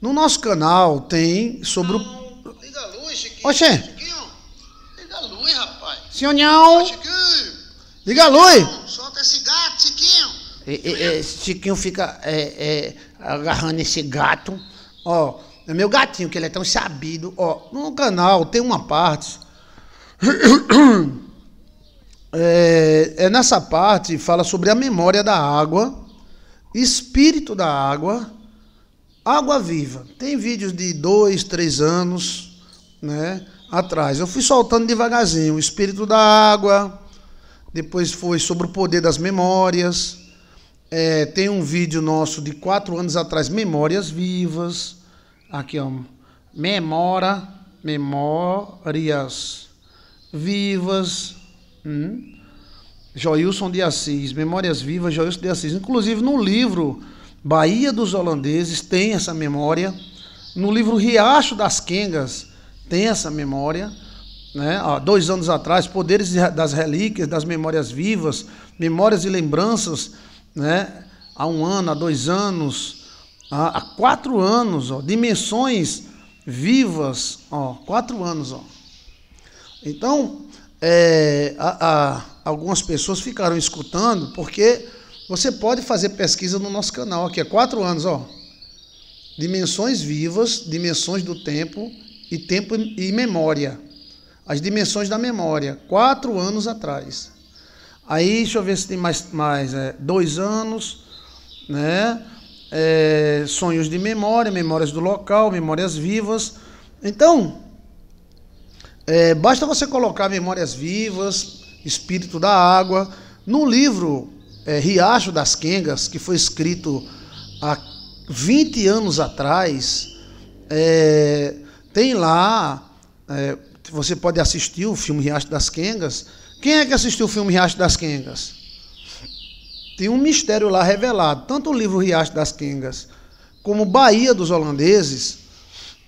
No nosso canal tem sobre o. Liga a luz, Chiquinho. Oxê. Chiquinho, liga a luz, rapaz. Senhor Nhão. Liga a luz. solta esse gato, Chiquinho. E, e, Chiquinho fica é, é, agarrando esse gato. Ó, é meu gatinho, que ele é tão sabido. Ó, no canal tem uma parte. É, é nessa parte fala sobre a memória da água, espírito da água Água Viva. Tem vídeos de dois, três anos né, atrás. Eu fui soltando devagarzinho o espírito da água. Depois foi sobre o poder das memórias. É, tem um vídeo nosso de quatro anos atrás, Memórias Vivas. Aqui, ó. Memora, Memórias Vivas. Hum. Joilson de Assis, Memórias Vivas, Joilson de Assis. Inclusive no livro Bahia dos Holandeses tem essa memória. No livro Riacho das Quengas tem essa memória. Né? Há dois anos atrás, Poderes das Relíquias, das Memórias Vivas, Memórias e Lembranças, né? há um ano, há dois anos, há, quatro anos, ó, Dimensões Vivas, ó, quatro anos. Ó. Então, é, a, a, algumas pessoas ficaram escutando porque você pode fazer pesquisa no nosso canal aqui, há quatro anos, ó. Dimensões vivas, dimensões do tempo e tempo e memória. As dimensões da memória, quatro anos atrás. Aí, deixa eu ver se tem mais, mais é, dois anos, né? É, sonhos de memória, memórias do local, memórias vivas. Então, é, basta você colocar memórias vivas, espírito da água. No livro é, Riacho das Quengas, que foi escrito há 20 anos atrás, é, tem lá, é, você pode assistir o filme Riacho das Quengas. Quem é que assistiu o filme Riacho das Quengas? Tem um mistério lá revelado. Tanto o livro Riacho das Quengas como Bahia dos Holandeses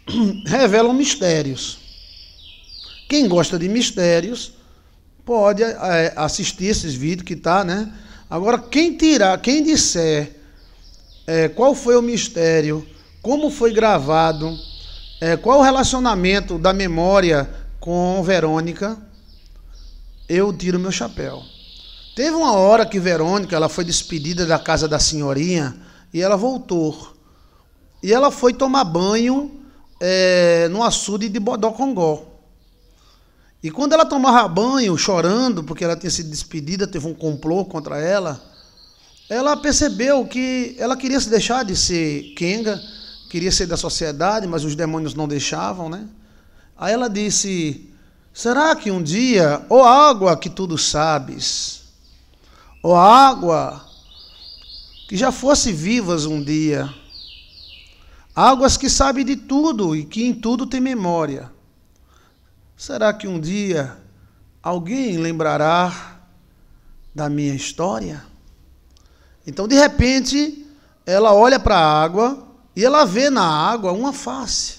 revelam mistérios. Quem gosta de mistérios pode é, assistir esses vídeos que está, né? Agora, quem tirar, quem disser é, qual foi o mistério, como foi gravado, é, qual o relacionamento da memória com Verônica, eu tiro meu chapéu. Teve uma hora que Verônica ela foi despedida da casa da senhorinha e ela voltou. E ela foi tomar banho é, no açude de Bodó Congó. E quando ela tomava banho, chorando, porque ela tinha sido despedida, teve um complô contra ela, ela percebeu que ela queria se deixar de ser Kenga, queria ser da sociedade, mas os demônios não deixavam, né? Aí ela disse: Será que um dia, ó água que tudo sabes, ó água que já fosse vivas um dia, águas que sabe de tudo e que em tudo tem memória, Será que um dia alguém lembrará da minha história? Então, de repente, ela olha para a água e ela vê na água uma face.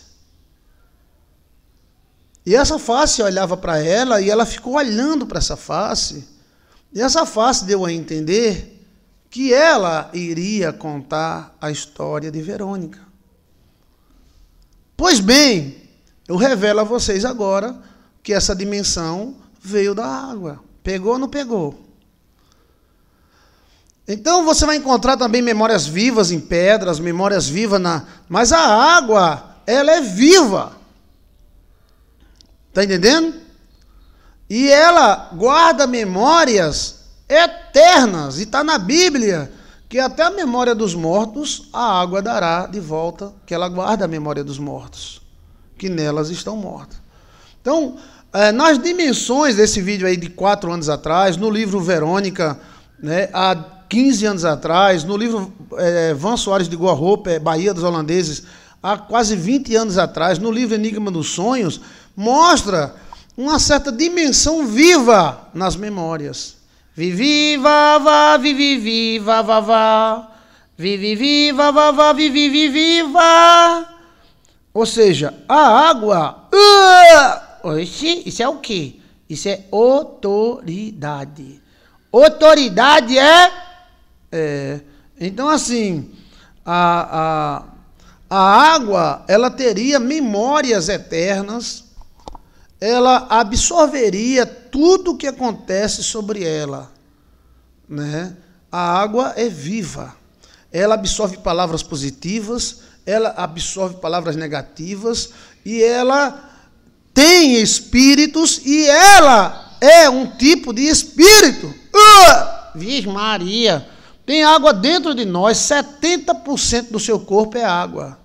E essa face olhava para ela e ela ficou olhando para essa face. E essa face deu a entender que ela iria contar a história de Verônica. Pois bem, eu revelo a vocês agora que essa dimensão veio da água. Pegou ou não pegou? Então você vai encontrar também memórias vivas em pedras, memórias vivas na. Mas a água, ela é viva. Está entendendo? E ela guarda memórias eternas. E está na Bíblia que até a memória dos mortos a água dará de volta, que ela guarda a memória dos mortos que nelas estão mortas. Então, é, nas dimensões desse vídeo aí de quatro anos atrás, no livro Verônica, né, há 15 anos atrás, no livro é, Van Soares de Guarropa, é, Bahia dos Holandeses, há quase 20 anos atrás, no livro Enigma dos Sonhos, mostra uma certa dimensão viva nas memórias. Vivi, vá, vá, vivi, viva, vá, vá. Vivi, viva, vá, vá, vivi, viva. Ou seja, a água. Uh, oxi, isso é o quê? Isso é autoridade. Autoridade é. é então, assim, a, a, a água ela teria memórias eternas, ela absorveria tudo o que acontece sobre ela. Né? A água é viva, ela absorve palavras positivas ela absorve palavras negativas e ela tem espíritos e ela é um tipo de espírito. Uh! Virgem Maria, tem água dentro de nós, 70% do seu corpo é água.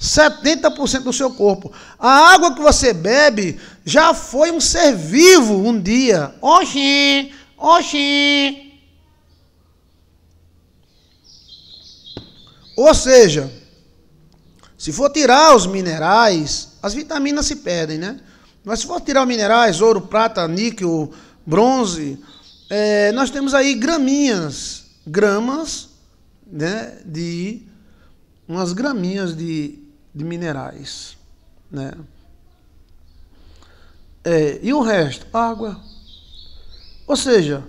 70% do seu corpo. A água que você bebe já foi um ser vivo um dia. Oxi, oxi. Ou seja, se for tirar os minerais, as vitaminas se perdem, né? Mas se for tirar minerais, ouro, prata, níquel, bronze, é, nós temos aí graminhas, gramas, né? De umas graminhas de, de minerais, né? É, e o resto? Água. Ou seja,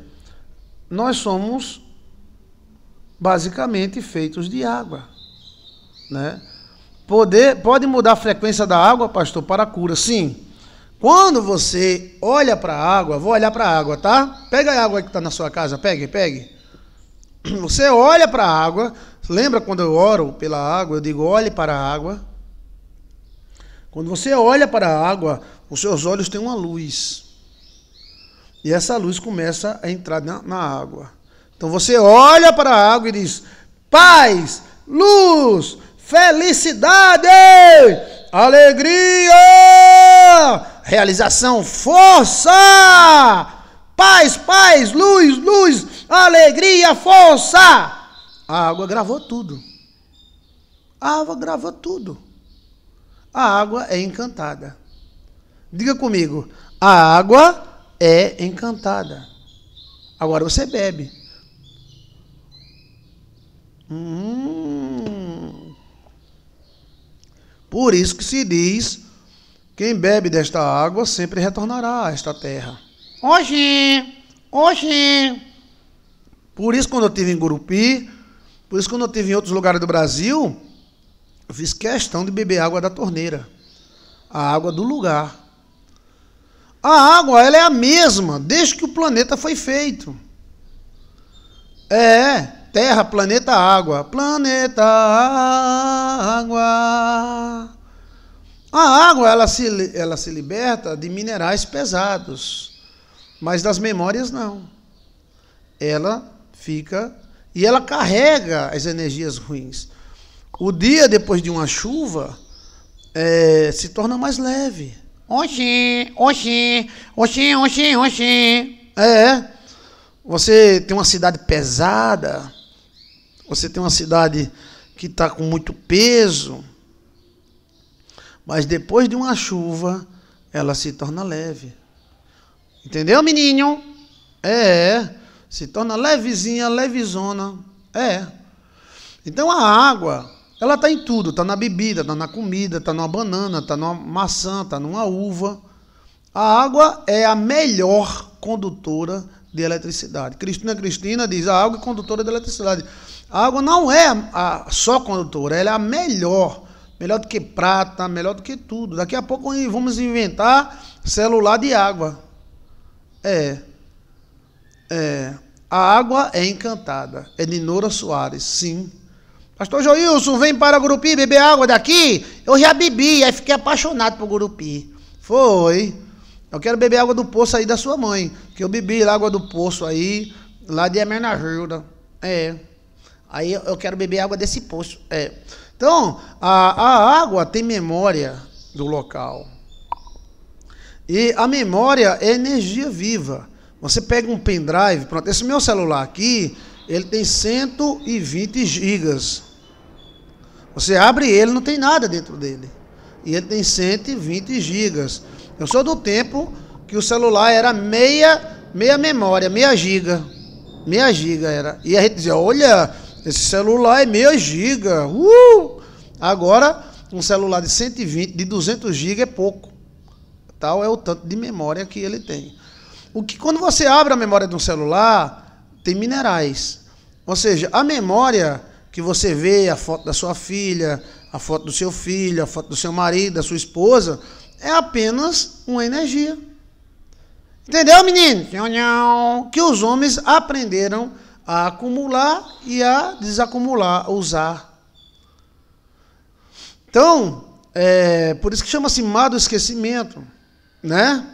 nós somos basicamente feitos de água, né? Poder, pode mudar a frequência da água, pastor, para a cura. Sim. Quando você olha para a água, vou olhar para a água, tá? Pega a água que está na sua casa, pegue, pegue. Você olha para a água, lembra quando eu oro pela água, eu digo olhe para a água. Quando você olha para a água, os seus olhos têm uma luz. E essa luz começa a entrar na, na água. Então você olha para a água e diz: paz, luz, felicidade, alegria, realização, força, paz, paz, luz, luz, alegria, força. A água gravou tudo. A água gravou tudo. A água é encantada. Diga comigo, a água é encantada. Agora você bebe. Hum. Por isso que se diz: quem bebe desta água sempre retornará a esta terra. Hoje, hoje. Por isso, quando eu estive em Gurupi, por isso, quando eu estive em outros lugares do Brasil, eu fiz questão de beber água da torneira a água do lugar. A água ela é a mesma desde que o planeta foi feito. É, Terra, planeta água. Planeta água. A água ela se, ela se liberta de minerais pesados, mas das memórias não. Ela fica e ela carrega as energias ruins. O dia depois de uma chuva é, se torna mais leve. Oxi, oxi, oxi, oxi, oxi. É. Você tem uma cidade pesada, você tem uma cidade que está com muito peso, mas depois de uma chuva, ela se torna leve. Entendeu, menino? É, se torna levezinha, levezona. É. Então a água, ela está em tudo: está na bebida, está na comida, está numa banana, está numa maçã, está numa uva. A água é a melhor condutora de eletricidade. Cristina Cristina diz: a água é condutora de eletricidade. A água não é a, a, só condutora, ela é a melhor. Melhor do que prata, melhor do que tudo. Daqui a pouco vamos inventar celular de água. É. É. A água é encantada. É de Nora Soares, sim. Pastor Joilson, vem para Gurupi beber água daqui? Eu já bebi, aí fiquei apaixonado por Gurupi. Foi. Eu quero beber água do poço aí da sua mãe. Que eu bebi a água do poço aí, lá de Emerna É. Aí eu quero beber água desse poço. É. Então, a, a água tem memória do local. E a memória é energia viva. Você pega um pendrive, pronto, esse meu celular aqui, ele tem 120 gigas. Você abre ele, não tem nada dentro dele. E ele tem 120 gigas. Eu sou do tempo que o celular era meia, meia memória, meia giga. Meia giga era. E a gente dizia, olha, esse celular é meia giga. Uh! Agora, um celular de 120, de 200 GB é pouco. Tal é o tanto de memória que ele tem. O que quando você abre a memória de um celular, tem minerais. Ou seja, a memória que você vê, a foto da sua filha, a foto do seu filho, a foto do seu marido, da sua esposa, é apenas uma energia. Entendeu, menino? Que os homens aprenderam a acumular e a desacumular, a usar. Então, é, por isso que chama-se má do esquecimento, né?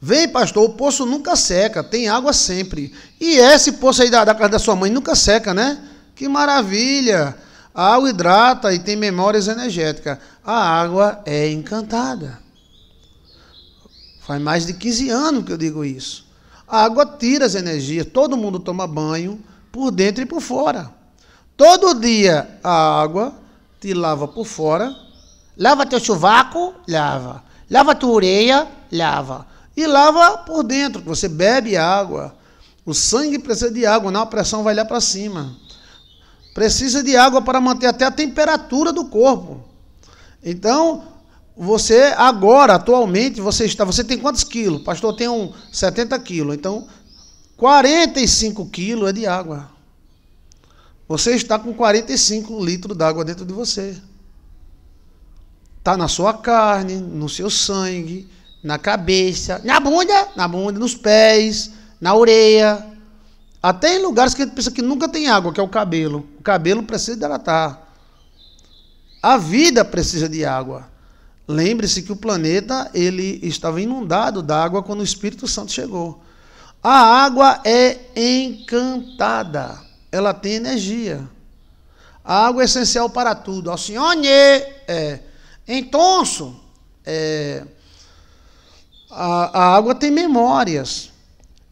Vem, pastor, o poço nunca seca, tem água sempre. E esse poço aí da, da casa da sua mãe nunca seca, né? Que maravilha! A água hidrata e tem memórias energéticas. A água é encantada. Faz mais de 15 anos que eu digo isso. A água tira as energias, todo mundo toma banho por dentro e por fora. Todo dia a água te lava por fora, lava teu chuvaco, lava, lava tua ureia, lava, e lava por dentro, você bebe água. O sangue precisa de água, não a pressão vai lá para cima. Precisa de água para manter até a temperatura do corpo. Então, você agora, atualmente, você está. Você tem quantos quilos? Pastor, eu tenho 70 quilos. Então, 45 quilos é de água. Você está com 45 litros d'água dentro de você. Está na sua carne, no seu sangue, na cabeça, na bunda, na bunda, nos pés, na orelha. Até em lugares que a gente pensa que nunca tem água, que é o cabelo. O cabelo precisa hidratar. A vida precisa de água. Lembre-se que o planeta ele estava inundado d'água quando o Espírito Santo chegou. A água é encantada, ela tem energia. A água é essencial para tudo. Assim, é entonço. É, a, a água tem memórias.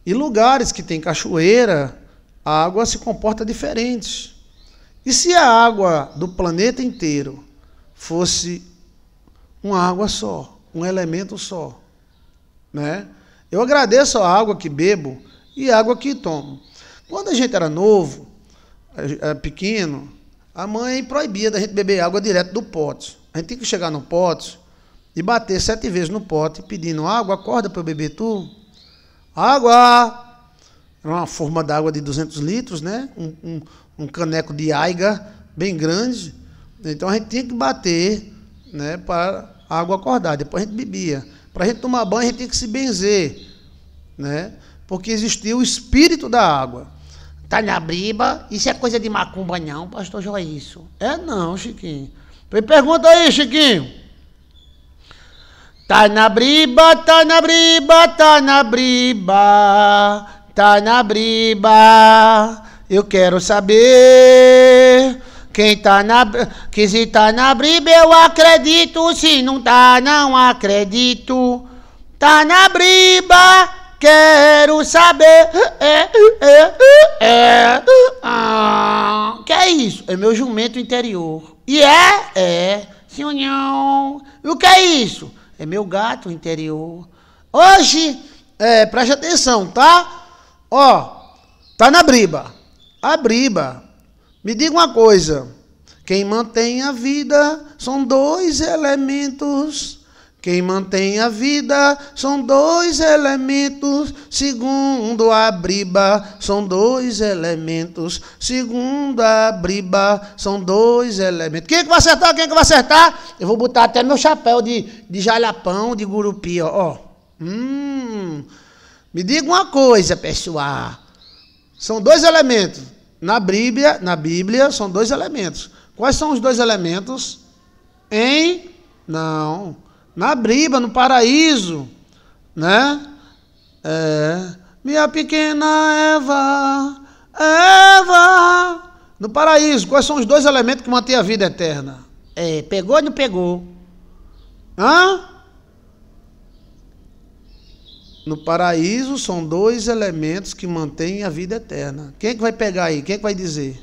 E lugares que tem cachoeira, a água se comporta diferente. E se a água do planeta inteiro fosse uma água só, um elemento só. Né? Eu agradeço a água que bebo e a água que tomo. Quando a gente era novo, eh, pequeno, a mãe proibia da gente beber água direto do pote. A gente tinha que chegar no pote e bater sete vezes no pote pedindo água, acorda para eu beber tu. Água! Era uma forma d'água de 200 litros, né? Um, um, um caneco de aiga bem grande. Então a gente tinha que bater né, para a água acordar. Depois a gente bebia. Para a gente tomar banho, a gente tinha que se benzer, né? porque existia o espírito da água. Tá na briba, isso é coisa de macumba não, pastor isso É não, Chiquinho. Me pergunta aí, Chiquinho. Tá na briba, tá na briba, tá na briba, tá na briba. Eu quero saber quem tá na. Que se tá na briba eu acredito. Se não tá, não acredito. Tá na briba, quero saber. É, é, é, é. ah, que é isso? É meu jumento interior. E é? É. união E o que é isso? É meu gato interior. Hoje, é, preste atenção, tá? Ó, tá na briba. A briba me diga uma coisa: quem mantém a vida são dois elementos. Quem mantém a vida são dois elementos, segundo a briba, são dois elementos, segundo a briba, são dois elementos. Quem é que vai acertar? Quem é que vai acertar? Eu vou botar até meu chapéu de, de jalapão, de gurupi, ó. Hum. Me diga uma coisa, pessoal. São dois elementos. Na Bíblia, na Bíblia são dois elementos. Quais são os dois elementos? Em não, na Bíblia, no paraíso, né? É, minha pequena Eva, Eva. No paraíso, quais são os dois elementos que mantêm a vida eterna? É, pegou ou não pegou? Hã? No paraíso são dois elementos que mantêm a vida eterna. Quem é que vai pegar aí? Quem é que vai dizer?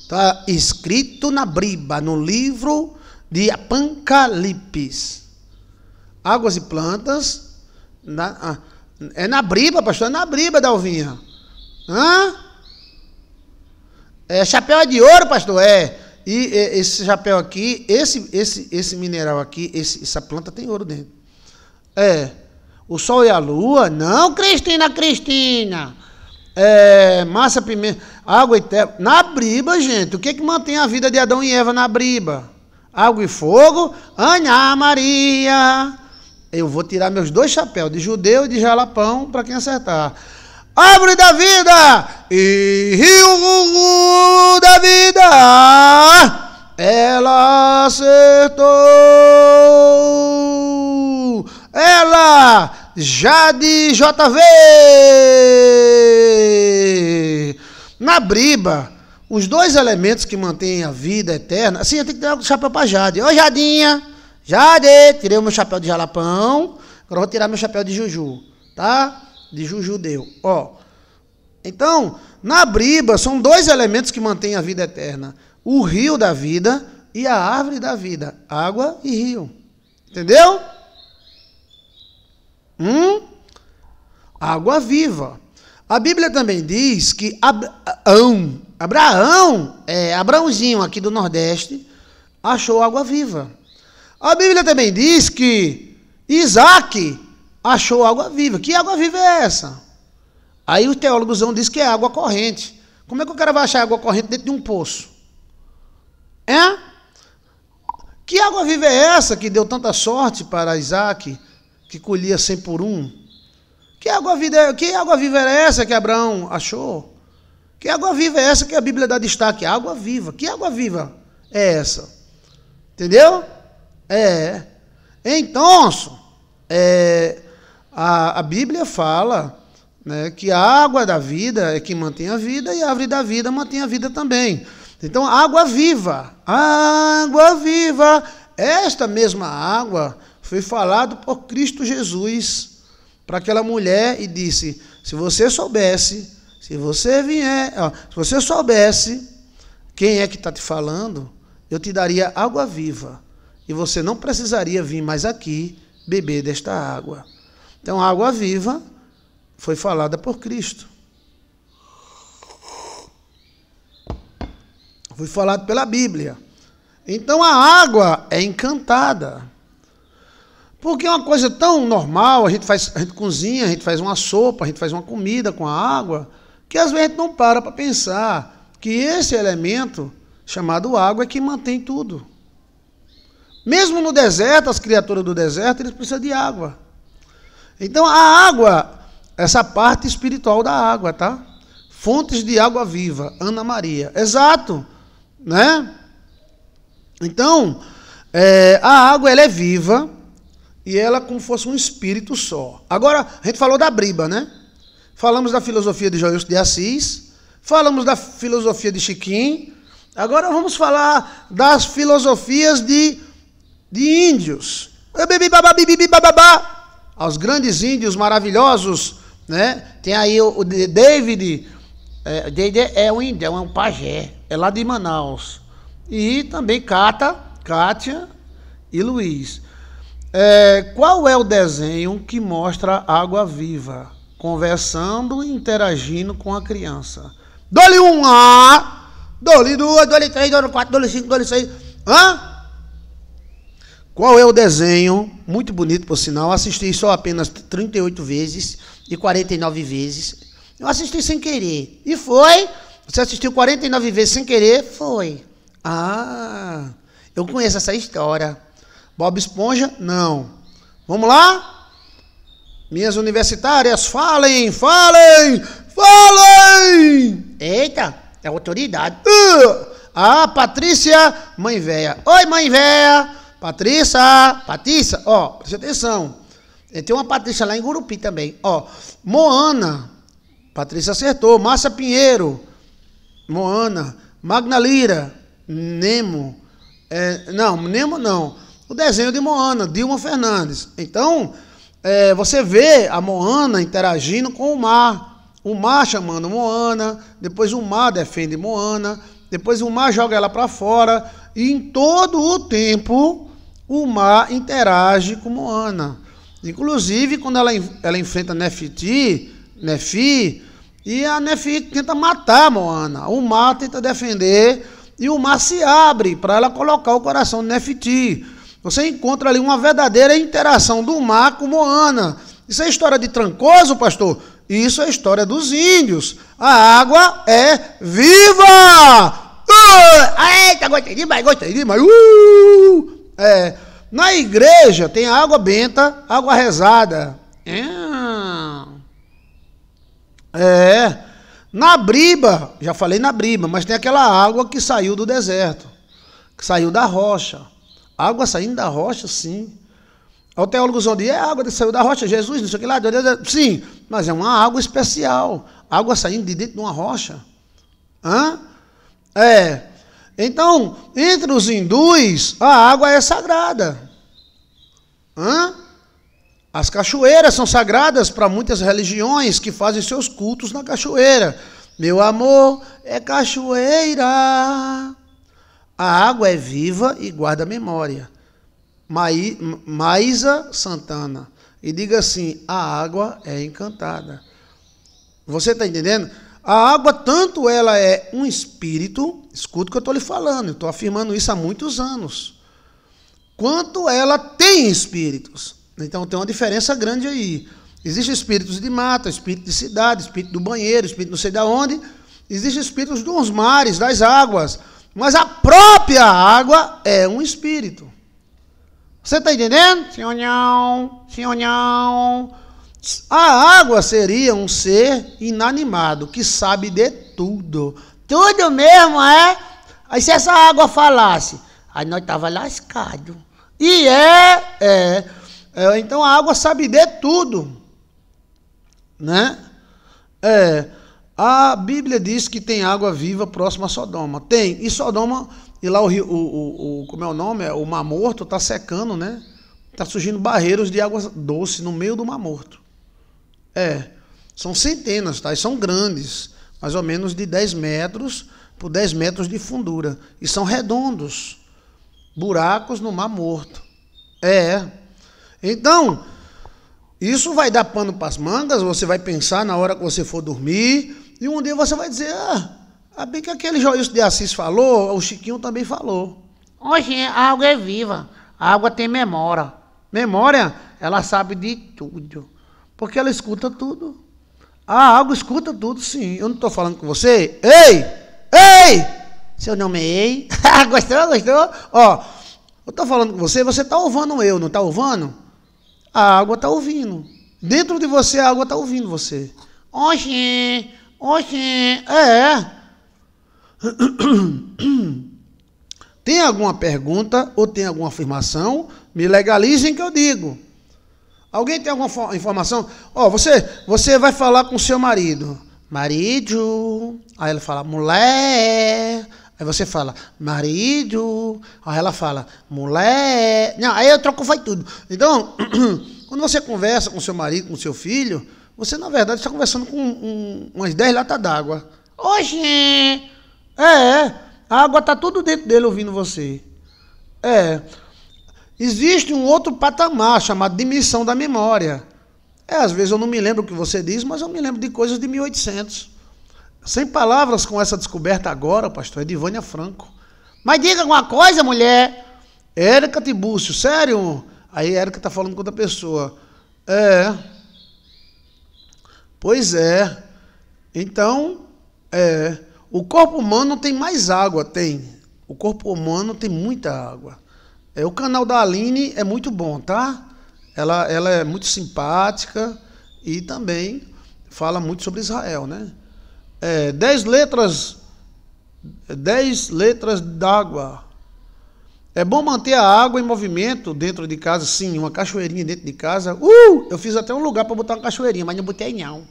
Está escrito na Briba, no livro de Apocalipse. Águas e plantas. Na, ah, é na Briba, pastor, é na Briba, Dalvinha. Hã? É chapéu de ouro, pastor, é. E, e esse chapéu aqui, esse, esse, esse mineral aqui, esse, essa planta tem ouro dentro. É. O Sol e a Lua? Não, Cristina, Cristina. É, massa, pimenta, água e terra. Na briba, gente, o que, que mantém a vida de Adão e Eva na briba? Água e fogo, Ana Maria. Eu vou tirar meus dois chapéus, de judeu e de jalapão, para quem acertar. Árvore da vida e rio da vida. Ela acertou. Ela, Jade JV. Na briba, os dois elementos que mantêm a vida eterna. Assim, eu tenho que dar o um chapéu para Jade. Ô, Jadinha! Jade! Tirei o meu chapéu de jalapão. Agora vou tirar meu chapéu de Juju. Tá? De Juju deu. Ó. Então, na briba, são dois elementos que mantêm a vida eterna: o rio da vida e a árvore da vida. Água e rio. Entendeu? Hum? Água viva. A Bíblia também diz que Abraão, Abraão, é, Abraãozinho aqui do Nordeste, achou água viva. A Bíblia também diz que Isaac achou água viva. Que água viva é essa? Aí os teólogos vão dizer que é água corrente. Como é que o cara vai achar água corrente dentro de um poço? É? Que água viva é essa que deu tanta sorte para Isaac? que colhia cem por um. Que água, vida, é, que água viva era essa que Abraão achou? Que água viva é essa que a Bíblia dá destaque? Água viva. Que água viva é essa? Entendeu? É. Então, é, a, a Bíblia fala né, que a água da vida é que mantém a vida e a árvore da vida mantém a vida também. Então, água viva, água viva, esta mesma água foi falado por Cristo Jesus para aquela mulher e disse: se você soubesse, se você vier, ó, se você soubesse quem é que está te falando, eu te daria água viva e você não precisaria vir mais aqui beber desta água. Então, a água viva foi falada por Cristo. Foi falado pela Bíblia. Então, a água é encantada. Porque é uma coisa tão normal, a gente, faz, a gente cozinha, a gente faz uma sopa, a gente faz uma comida com a água, que às vezes a gente não para para pensar que esse elemento chamado água é que mantém tudo. Mesmo no deserto, as criaturas do deserto, eles precisam de água. Então a água, essa parte espiritual da água, tá? Fontes de água viva, Ana Maria. Exato, né? Então, é, a água ela é viva, e ela como fosse um espírito só. Agora, a gente falou da briba, né? Falamos da filosofia de Joilson de Assis, falamos da filosofia de Chiquim, agora vamos falar das filosofias de, de índios. Aos grandes índios maravilhosos, né? Tem aí o, o David, é, David é um índio, é um pajé, é lá de Manaus. E também Cata, Kátia e Luiz. É, qual é o desenho que mostra água viva? Conversando e interagindo com a criança. Dole um A, dole duas, dole três, dole quatro, dole cinco, dole seis. Hã? Qual é o desenho? Muito bonito, por sinal. Assisti só apenas 38 vezes e 49 vezes. Eu assisti sem querer. E foi. Você assistiu 49 vezes sem querer? Foi. Ah, eu conheço essa história. Bob Esponja, não. Vamos lá? Minhas universitárias, falem, falem, falem! Eita, é autoridade. Uh! Ah, Patrícia, mãe véia. Oi, mãe véia. Patrícia, Patrícia, ó, preste atenção. Tem uma Patrícia lá em Gurupi também, ó. Moana, Patrícia acertou. Márcia Pinheiro, Moana. Magna Lira, Nemo. É, não, Nemo não o desenho de Moana, Dilma Fernandes. Então, é, você vê a Moana interagindo com o mar. O mar chamando Moana, depois o mar defende Moana, depois o mar joga ela para fora. E em todo o tempo, o mar interage com Moana. Inclusive, quando ela, ela enfrenta Nefiti, Nefi, e a Nefi tenta matar Moana. O mar tenta defender e o mar se abre para ela colocar o coração de Nefiti. Você encontra ali uma verdadeira interação do mar com Moana. Isso é história de Trancoso, pastor? Isso é história dos índios. A água é viva! Uh, ah, eita, gostei demais, gostei demais. Uh, é, na igreja tem água benta, água rezada. É. é. Na briba, já falei na briba, mas tem aquela água que saiu do deserto, que saiu da rocha. Água saindo da rocha, sim. O teólogo vão é água que saiu da rocha, Jesus, não sei o que lá. Sim, mas é uma água especial. Água saindo de dentro de uma rocha. Hã? É. Então, entre os hindus, a água é sagrada. Hã? As cachoeiras são sagradas para muitas religiões que fazem seus cultos na cachoeira. Meu amor é cachoeira. A água é viva e guarda memória. Maí, Maísa Santana. E diga assim: a água é encantada. Você está entendendo? A água, tanto ela é um espírito, escuta o que eu estou lhe falando, eu estou afirmando isso há muitos anos, quanto ela tem espíritos. Então tem uma diferença grande aí. Existem espíritos de mata, espírito de cidade, espírito do banheiro, espírito não sei de onde. Existem espíritos dos mares, das águas. Mas a própria água é um espírito. Você está entendendo? Senhonhão, senhonhão. A água seria um ser inanimado que sabe de tudo. Tudo mesmo é. Aí se essa água falasse, aí nós tava lascado. E é, é, é, Então a água sabe de tudo. Né? É. A Bíblia diz que tem água viva próxima a Sodoma. Tem. E Sodoma, e lá o rio, o, o, o como é o nome? É, o Mar Morto está secando, né? Está surgindo barreiros de água doce no meio do Mar Morto. É. São centenas, tá? E são grandes. Mais ou menos de 10 metros por 10 metros de fundura. E são redondos. Buracos no Mar Morto. É. Então, isso vai dar pano para as mangas, você vai pensar na hora que você for dormir, e um dia você vai dizer, ah, bem que aquele Joilson de Assis falou, o Chiquinho também falou. Hoje a água é viva, a água tem memória. Memória, ela sabe de tudo, porque ela escuta tudo. A água escuta tudo, sim. Eu não estou falando com você. Ei, ei, seu nome é Ei. gostou, gostou? Ó, eu estou falando com você, você está ouvindo eu, não está ouvindo? A água está ouvindo. Dentro de você, a água está ouvindo você. Oxê, Oxe, é. é. Tem alguma pergunta ou tem alguma afirmação? Me legalizem que eu digo. Alguém tem alguma informação? Ó, oh, você, você vai falar com seu marido. Marido. Aí ele fala, mulher. Aí você fala, marido. Aí ela fala, mulher. Não, aí eu troco, vai tudo. Então, quando você conversa com seu marido, com seu filho, você, na verdade, está conversando com um, umas 10 latas d'água. Oxi! É, é, a água está tudo dentro dele ouvindo você. É. Existe um outro patamar chamado dimissão da memória. É, às vezes eu não me lembro o que você diz, mas eu me lembro de coisas de 1800. Sem palavras com essa descoberta agora, pastor, é de Vânia Franco. Mas diga alguma coisa, mulher. Érica Tibúcio, sério? Aí Érica está falando com outra pessoa. É. Pois é. Então, é, o corpo humano tem mais água, tem. O corpo humano tem muita água. É, o canal da Aline é muito bom, tá? Ela, ela é muito simpática e também fala muito sobre Israel, né? É, dez letras, dez letras d'água é bom manter a água em movimento dentro de casa, sim, uma cachoeirinha dentro de casa. Uh, eu fiz até um lugar para botar uma cachoeirinha, mas não botei não.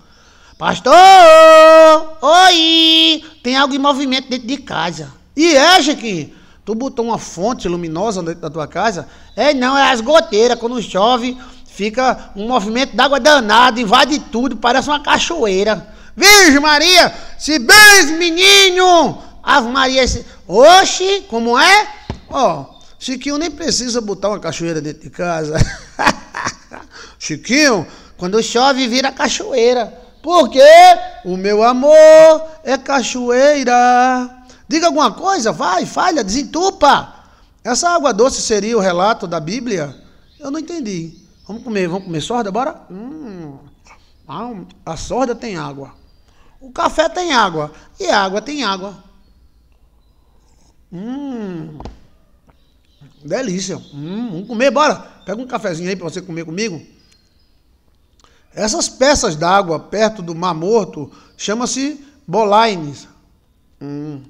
Pastor, oi, tem algo em movimento dentro de casa. E é, que tu botou uma fonte luminosa dentro da tua casa? É não, é as goteiras, quando chove, fica um movimento d'água danado, invade tudo, parece uma cachoeira. Virgem Maria, se bens, menino! Ave Maria, se... como é? Ó, oh, Chiquinho nem precisa botar uma cachoeira dentro de casa. Chiquinho, quando chove, vira cachoeira. Porque o meu amor é cachoeira. Diga alguma coisa, vai, falha, desentupa. Essa água doce seria o relato da Bíblia? Eu não entendi. Vamos comer, vamos comer sorda? Bora? Hum, ah, a sorda tem água. O café tem água. E a água tem água. Hum. Delícia. Hum, vamos comer, bora. Pega um cafezinho aí para você comer comigo. Essas peças d'água perto do Mar Morto chama-se bolaines. Hum.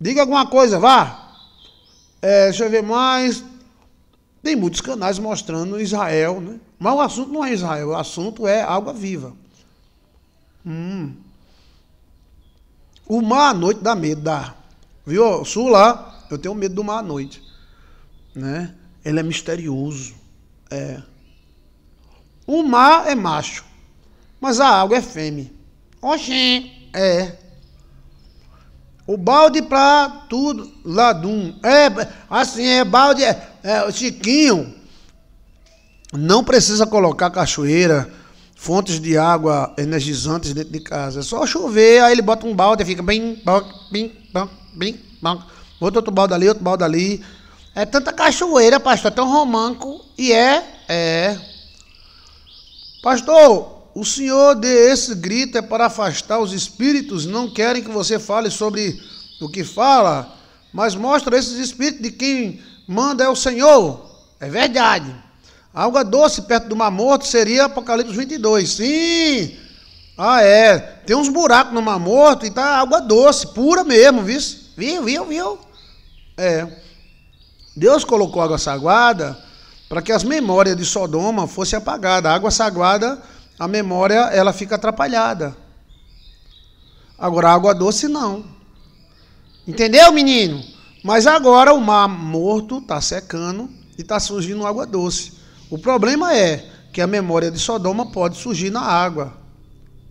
Diga alguma coisa, vá. É, deixa eu ver mais. Tem muitos canais mostrando Israel, né? Mas o assunto não é Israel, o assunto é água viva. Hum. O mar à noite dá medo, dá. Viu? Sul lá, eu tenho medo do mar à noite né? Ele é misterioso. É. O mar é macho, mas a água é fêmea. Oxê! É. O balde pra tudo, ladum. É, assim, é balde, é, é chiquinho. Não precisa colocar cachoeira, fontes de água energizantes dentro de casa. É só chover, aí ele bota um balde e fica bem, bem, bem, bem, bem. outro balde ali, outro balde ali é tanta cachoeira, pastor, é tão romanco E é, é. Pastor, o senhor dê esse grito é para afastar os espíritos. Não querem que você fale sobre o que fala, mas mostra esses espíritos de quem manda é o Senhor. É verdade. Água doce perto do mar morto seria Apocalipse 22. Sim! Ah, é. Tem uns buracos no mar morto e tá água doce, pura mesmo, viu? Viu, viu, viu? É. Deus colocou água saguada para que as memórias de Sodoma fossem apagadas. A água saguada, a memória, ela fica atrapalhada. Agora, a água doce, não. Entendeu, menino? Mas agora o mar morto está secando e está surgindo água doce. O problema é que a memória de Sodoma pode surgir na água.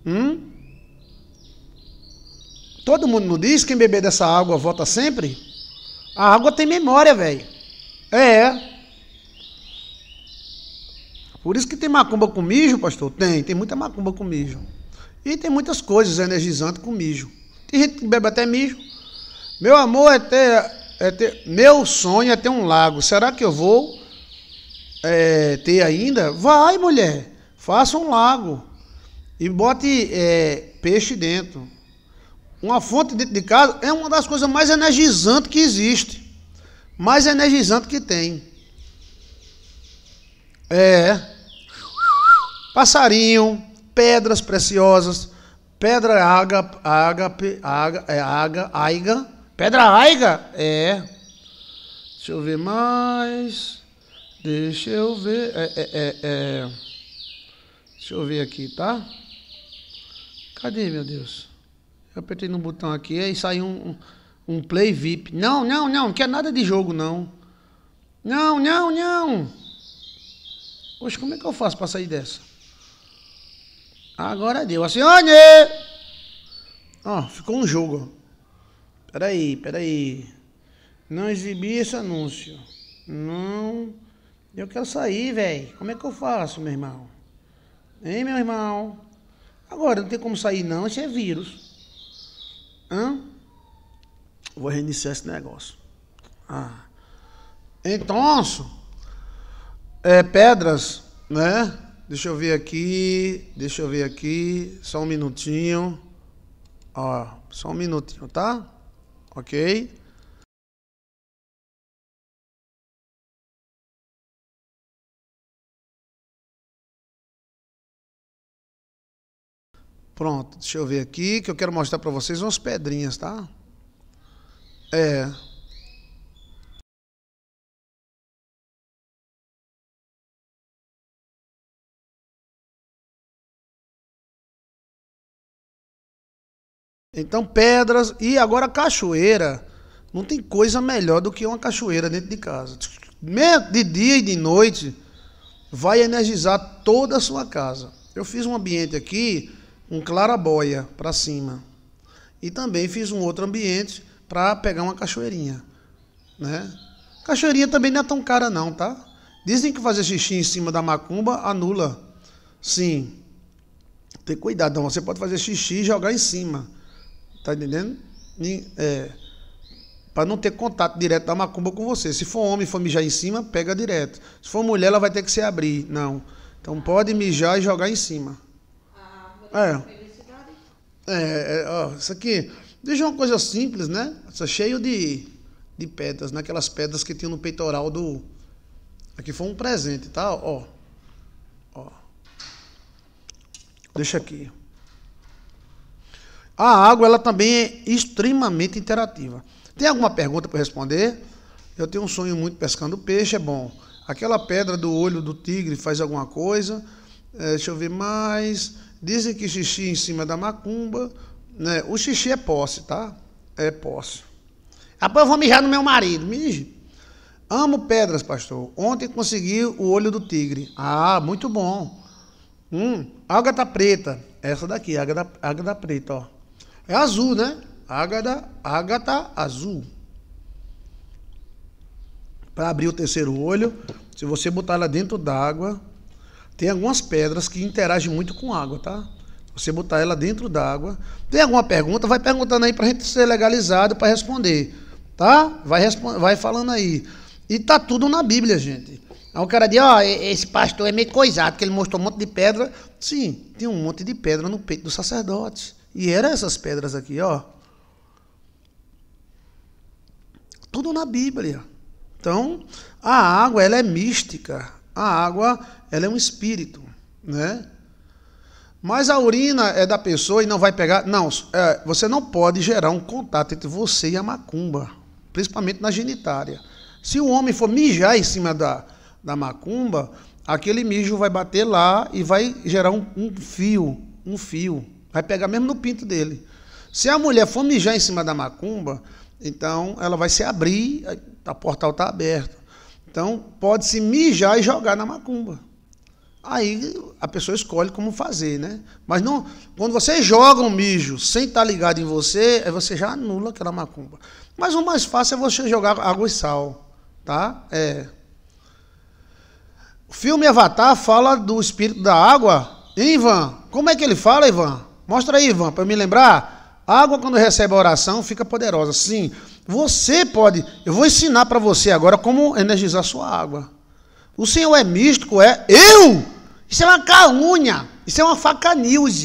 Hum? Todo mundo não diz que quem beber dessa água volta sempre? A água tem memória, velho. É. Por isso que tem macumba com mijo, pastor? Tem, tem muita macumba com mijo. E tem muitas coisas energizantes com mijo. Tem gente que bebe até mijo. Meu amor é ter, é ter Meu sonho é ter um lago. Será que eu vou é, ter ainda? Vai, mulher. Faça um lago. E bote é, peixe dentro. Uma fonte dentro de casa é uma das coisas mais energizantes que existe mais energizante que tem. É. Passarinho, pedras preciosas, pedra ága, ága, ága, é, ága, aiga, pedra aiga, é. Deixa eu ver mais. Deixa eu ver. É, é, é, é, Deixa eu ver aqui, tá? Cadê, meu Deus? Eu apertei no botão aqui e saiu um, um um Play VIP. Não, não, não, não quer nada de jogo, não. Não, não, não. Poxa, como é que eu faço para sair dessa? Agora deu. Acione! Ó, oh, ficou um jogo. Peraí, peraí. Não exibi esse anúncio. Não. Eu quero sair, velho. Como é que eu faço, meu irmão? Hein, meu irmão? Agora, não tem como sair, não. Isso é vírus. Hã? Vou reiniciar esse negócio. Ah. Então, é, pedras, né? Deixa eu ver aqui, deixa eu ver aqui, só um minutinho. Ó, só um minutinho, tá? Ok? Pronto, deixa eu ver aqui que eu quero mostrar para vocês umas pedrinhas, tá? É. Então, pedras e agora cachoeira. Não tem coisa melhor do que uma cachoeira dentro de casa. De dia e de noite, vai energizar toda a sua casa. Eu fiz um ambiente aqui, um clarabóia para cima. E também fiz um outro ambiente para pegar uma cachoeirinha, né? Cachoeirinha também não é tão cara não, tá? Dizem que fazer xixi em cima da macumba anula. Sim. Tem cuidado, não. Você pode fazer xixi e jogar em cima. Tá entendendo? É, para não ter contato direto da macumba com você. Se for homem e for mijar em cima, pega direto. Se for mulher, ela vai ter que se abrir. Não. Então pode mijar e jogar em cima. Ah, é. É, é ó, isso aqui. Deixa uma coisa simples, né? Só cheio de, de pedras, naquelas né? pedras que tinha no peitoral do. Aqui foi um presente, tá? Ó. Ó. Deixa aqui. A água, ela também é extremamente interativa. Tem alguma pergunta para responder? Eu tenho um sonho muito pescando peixe, é bom. Aquela pedra do olho do tigre faz alguma coisa. É, deixa eu ver mais. Dizem que xixi em cima da macumba. Né? O xixi é posse, tá? É posse. Rapaz, eu vou mijar no meu marido. Mije. Amo pedras, pastor. Ontem consegui o olho do tigre. Ah, muito bom. Hum, ágata tá preta. Essa daqui, ágata, ágata preta, ó. É azul, né? Ágata, ágata tá azul. Para abrir o terceiro olho, se você botar ela dentro d'água, tem algumas pedras que interagem muito com água, tá? Você botar ela dentro d'água. Tem alguma pergunta? Vai perguntando aí para a gente ser legalizado para responder. Tá? Vai, respond vai falando aí. E tá tudo na Bíblia, gente. Aí o cara diz, ó, oh, esse pastor é meio coisado, que ele mostrou um monte de pedra. Sim, tinha um monte de pedra no peito do sacerdote. E eram essas pedras aqui, ó. Tudo na Bíblia. Então, a água, ela é mística. A água, ela é um espírito, né? Mas a urina é da pessoa e não vai pegar. Não, é, você não pode gerar um contato entre você e a macumba, principalmente na genitária. Se o homem for mijar em cima da, da macumba, aquele mijo vai bater lá e vai gerar um, um fio, um fio. Vai pegar mesmo no pinto dele. Se a mulher for mijar em cima da macumba, então ela vai se abrir, a portal está aberto. Então pode se mijar e jogar na macumba. Aí a pessoa escolhe como fazer, né? Mas não, quando você joga um mijo sem estar tá ligado em você, aí você já anula aquela macumba. Mas o mais fácil é você jogar água e sal, tá? É. O filme Avatar fala do espírito da água. Hein, Ivan? Como é que ele fala, Ivan? Mostra aí, Ivan, para me lembrar. água, quando recebe a oração, fica poderosa. Sim, você pode. Eu vou ensinar para você agora como energizar sua água. O Senhor é místico, é eu? Isso é uma calúnia, isso é uma faca news.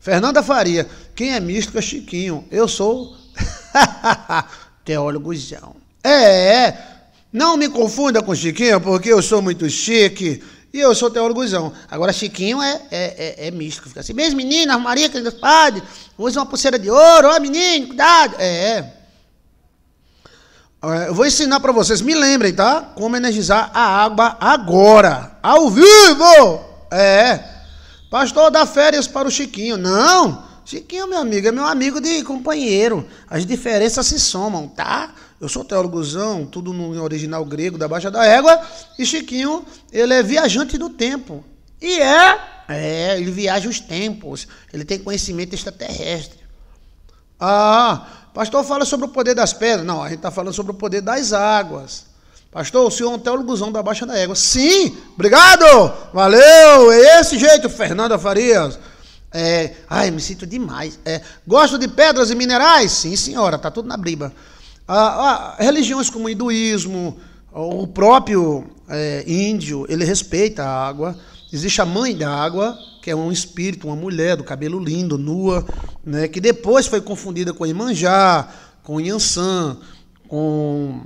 Fernanda Faria, quem é místico é Chiquinho. Eu sou teólogozão. É, é, não me confunda com Chiquinho, porque eu sou muito chique e eu sou teólogozão. Agora, Chiquinho é, é, é, é místico. Fica assim, mesmo menina, Maria, querida, padre, usa uma pulseira de ouro, ó menino, cuidado. É, é. Eu vou ensinar para vocês, me lembrem, tá? Como energizar a água agora, ao vivo! É. Pastor, dá férias para o Chiquinho. Não! Chiquinho, meu amigo, é meu amigo de companheiro. As diferenças se somam, tá? Eu sou teólogozão, tudo no original grego da Baixa da Égua. E Chiquinho, ele é viajante do tempo. E é? É, ele viaja os tempos. Ele tem conhecimento extraterrestre. Ah, Pastor fala sobre o poder das pedras. Não, a gente está falando sobre o poder das águas. Pastor, o senhor é um teólogozão da Baixa da Égua. Sim, obrigado, valeu, é esse jeito, Fernanda Farias. É, ai, me sinto demais. É, gosto de pedras e minerais? Sim, senhora, tá tudo na briba. Ah, ah, religiões como o hinduísmo, o próprio é, índio, ele respeita a água. Existe a mãe da água, que é um espírito, uma mulher do cabelo lindo, nua, né, que depois foi confundida com Imanjá, com Iansã, com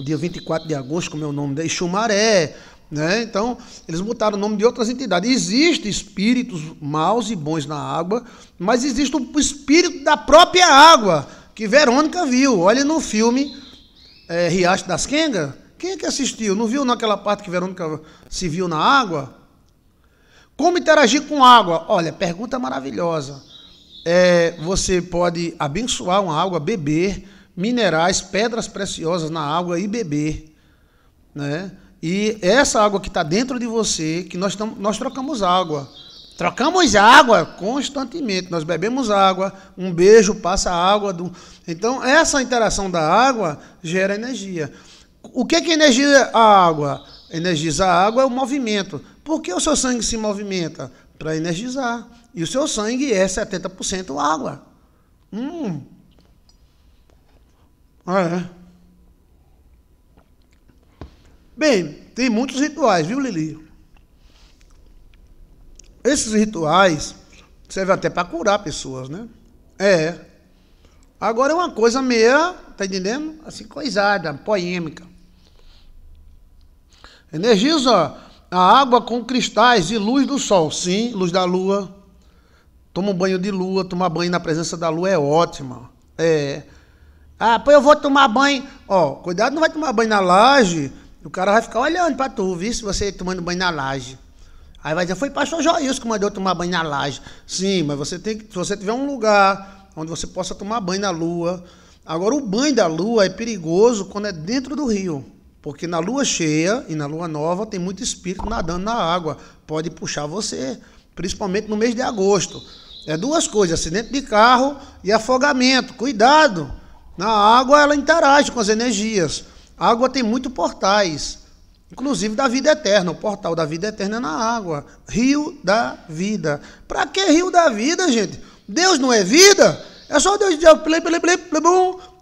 dia 24 de agosto, como é o nome da Xumaré, né? Então, eles botaram o nome de outras entidades. Existem espíritos maus e bons na água, mas existe o espírito da própria água, que Verônica viu. Olha no filme é, Riacho das Quengas. Quem é que assistiu? Não viu naquela parte que Verônica se viu na água? Como interagir com água? Olha, pergunta maravilhosa. É, você pode abençoar uma água, beber minerais, pedras preciosas na água e beber. Né? E essa água que está dentro de você, que nós, tam, nós trocamos água. Trocamos água constantemente. Nós bebemos água, um beijo passa água. Do... Então, essa interação da água gera energia. O que é, que é energia a água? energizar a água é o movimento. Por que o seu sangue se movimenta? Para energizar. E o seu sangue é 70% água. Hum. Ah, é. Bem, tem muitos rituais, viu, Lili? Esses rituais servem até para curar pessoas, né? É. Agora é uma coisa meia, tá entendendo? Assim, coisada, poêmica. Energiza a água com cristais e luz do sol. Sim, luz da lua. Toma um banho de lua, tomar banho na presença da lua é ótima. É. Ah, pô, eu vou tomar banho. Ó, cuidado, não vai tomar banho na laje. O cara vai ficar olhando para tu, viu? Se você tomando banho na laje. Aí vai dizer, foi pastor Joilson que mandou tomar banho na laje. Sim, mas você tem que, se você tiver um lugar onde você possa tomar banho na lua. Agora, o banho da lua é perigoso quando é dentro do rio. Porque na lua cheia e na lua nova tem muito espírito nadando na água. Pode puxar você, principalmente no mês de agosto. É duas coisas: acidente de carro e afogamento. Cuidado! Na água ela interage com as energias. A água tem muitos portais, inclusive da vida eterna. O portal da vida eterna é na água. Rio da vida. Para que rio da vida, gente? Deus não é vida? É só Deus dizer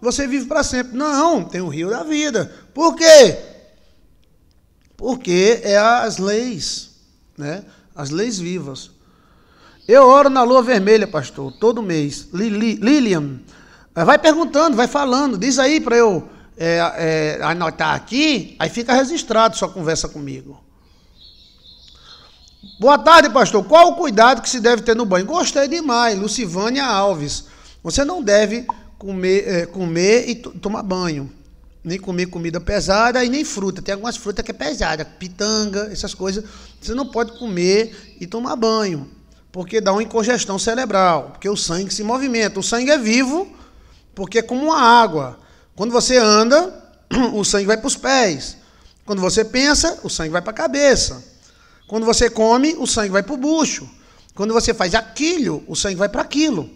você vive para sempre. Não, tem o rio da vida. Por quê? Porque é as leis, né? As leis vivas. Eu oro na lua vermelha, pastor, todo mês. Lilian, eh, vai perguntando, vai falando, diz aí para eu é, é, anotar aqui, aí fica registrado sua conversa comigo. Boa tarde, pastor. Qual o cuidado que se deve ter no banho? Gostei demais, Lucivânia Alves. Você não deve comer, é, comer e tomar banho. Nem comer comida pesada e nem fruta. Tem algumas frutas que é pesada, pitanga, essas coisas. Você não pode comer e tomar banho, porque dá uma congestão cerebral, porque o sangue se movimenta. O sangue é vivo, porque é como a água. Quando você anda, o sangue vai para os pés. Quando você pensa, o sangue vai para a cabeça. Quando você come, o sangue vai para o bucho. Quando você faz aquilo, o sangue vai para aquilo.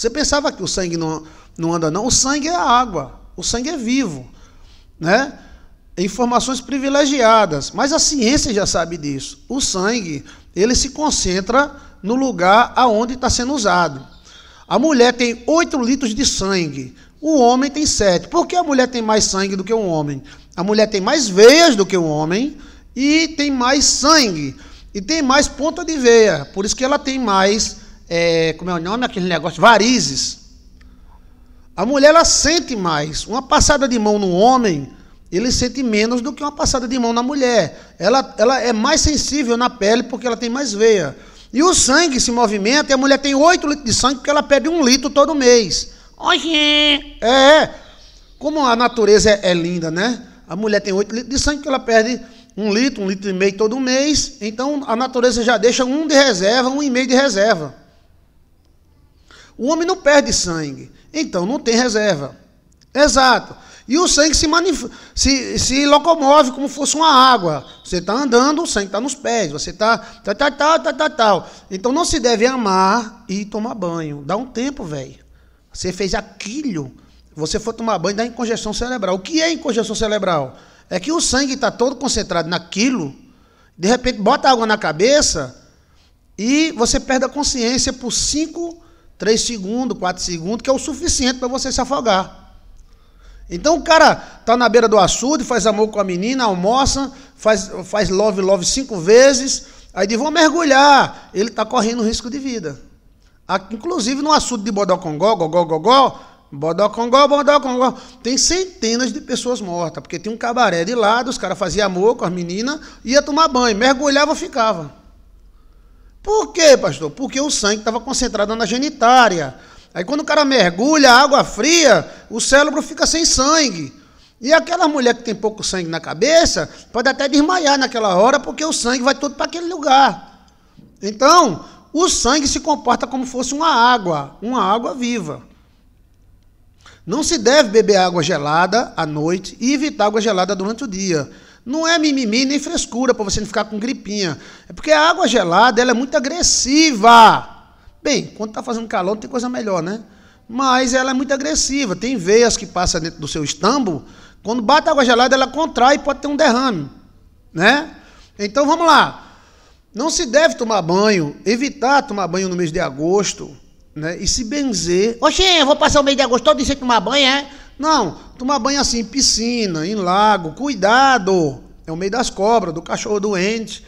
Você pensava que o sangue não, não anda, não? O sangue é água, o sangue é vivo, né? Informações privilegiadas, mas a ciência já sabe disso. O sangue, ele se concentra no lugar aonde está sendo usado. A mulher tem 8 litros de sangue, o homem tem 7. Por que a mulher tem mais sangue do que um homem? A mulher tem mais veias do que o homem e tem mais sangue, e tem mais ponta de veia, por isso que ela tem mais é, como é o nome, aquele negócio, varizes. A mulher ela sente mais. Uma passada de mão no homem, ele sente menos do que uma passada de mão na mulher. Ela, ela é mais sensível na pele porque ela tem mais veia. E o sangue se movimenta e a mulher tem 8 litros de sangue porque ela perde um litro todo mês. Oxê! É, é. Como a natureza é, é linda, né? A mulher tem 8 litros de sangue porque ela perde um litro, um litro e meio todo mês. Então a natureza já deixa um de reserva, um e meio de reserva. O homem não perde sangue, então não tem reserva. Exato. E o sangue se, se, se locomove como fosse uma água. Você está andando, o sangue está nos pés, você está. Tá, tá, tá, tá, tá, Então não se deve amar e tomar banho. Dá um tempo, velho. Você fez aquilo. Você for tomar banho, dá congestão cerebral. O que é congestão cerebral? É que o sangue está todo concentrado naquilo, de repente bota água na cabeça e você perde a consciência por cinco 3 segundos, 4 segundos, que é o suficiente para você se afogar. Então o cara tá na beira do açude, faz amor com a menina, almoça, faz, faz love, love cinco vezes, aí diz, vou mergulhar. Ele tá correndo risco de vida. Inclusive no açude de Bodocongó, Gogó, Gogó, Bodocongó, Bodocongó. Tem centenas de pessoas mortas, porque tinha um cabaré de lado, os caras faziam amor com as meninas, ia tomar banho, mergulhava, ficava. Por quê, pastor? Porque o sangue estava concentrado na genitária. Aí quando o cara mergulha água fria, o cérebro fica sem sangue. E aquela mulher que tem pouco sangue na cabeça pode até desmaiar naquela hora, porque o sangue vai todo para aquele lugar. Então, o sangue se comporta como fosse uma água, uma água viva. Não se deve beber água gelada à noite e evitar água gelada durante o dia. Não é mimimi nem frescura para você não ficar com gripinha. É porque a água gelada ela é muito agressiva. Bem, quando está fazendo calor tem coisa melhor, né? Mas ela é muito agressiva. Tem veias que passam dentro do seu estambo. Quando bate a água gelada, ela contrai e pode ter um derrame. Né? Então vamos lá. Não se deve tomar banho, evitar tomar banho no mês de agosto, né? E se benzer. Oxê, eu vou passar o mês de agosto todo sem tomar banho, é? Não, tomar banho assim, em piscina, em lago, cuidado! É o meio das cobras, do cachorro doente,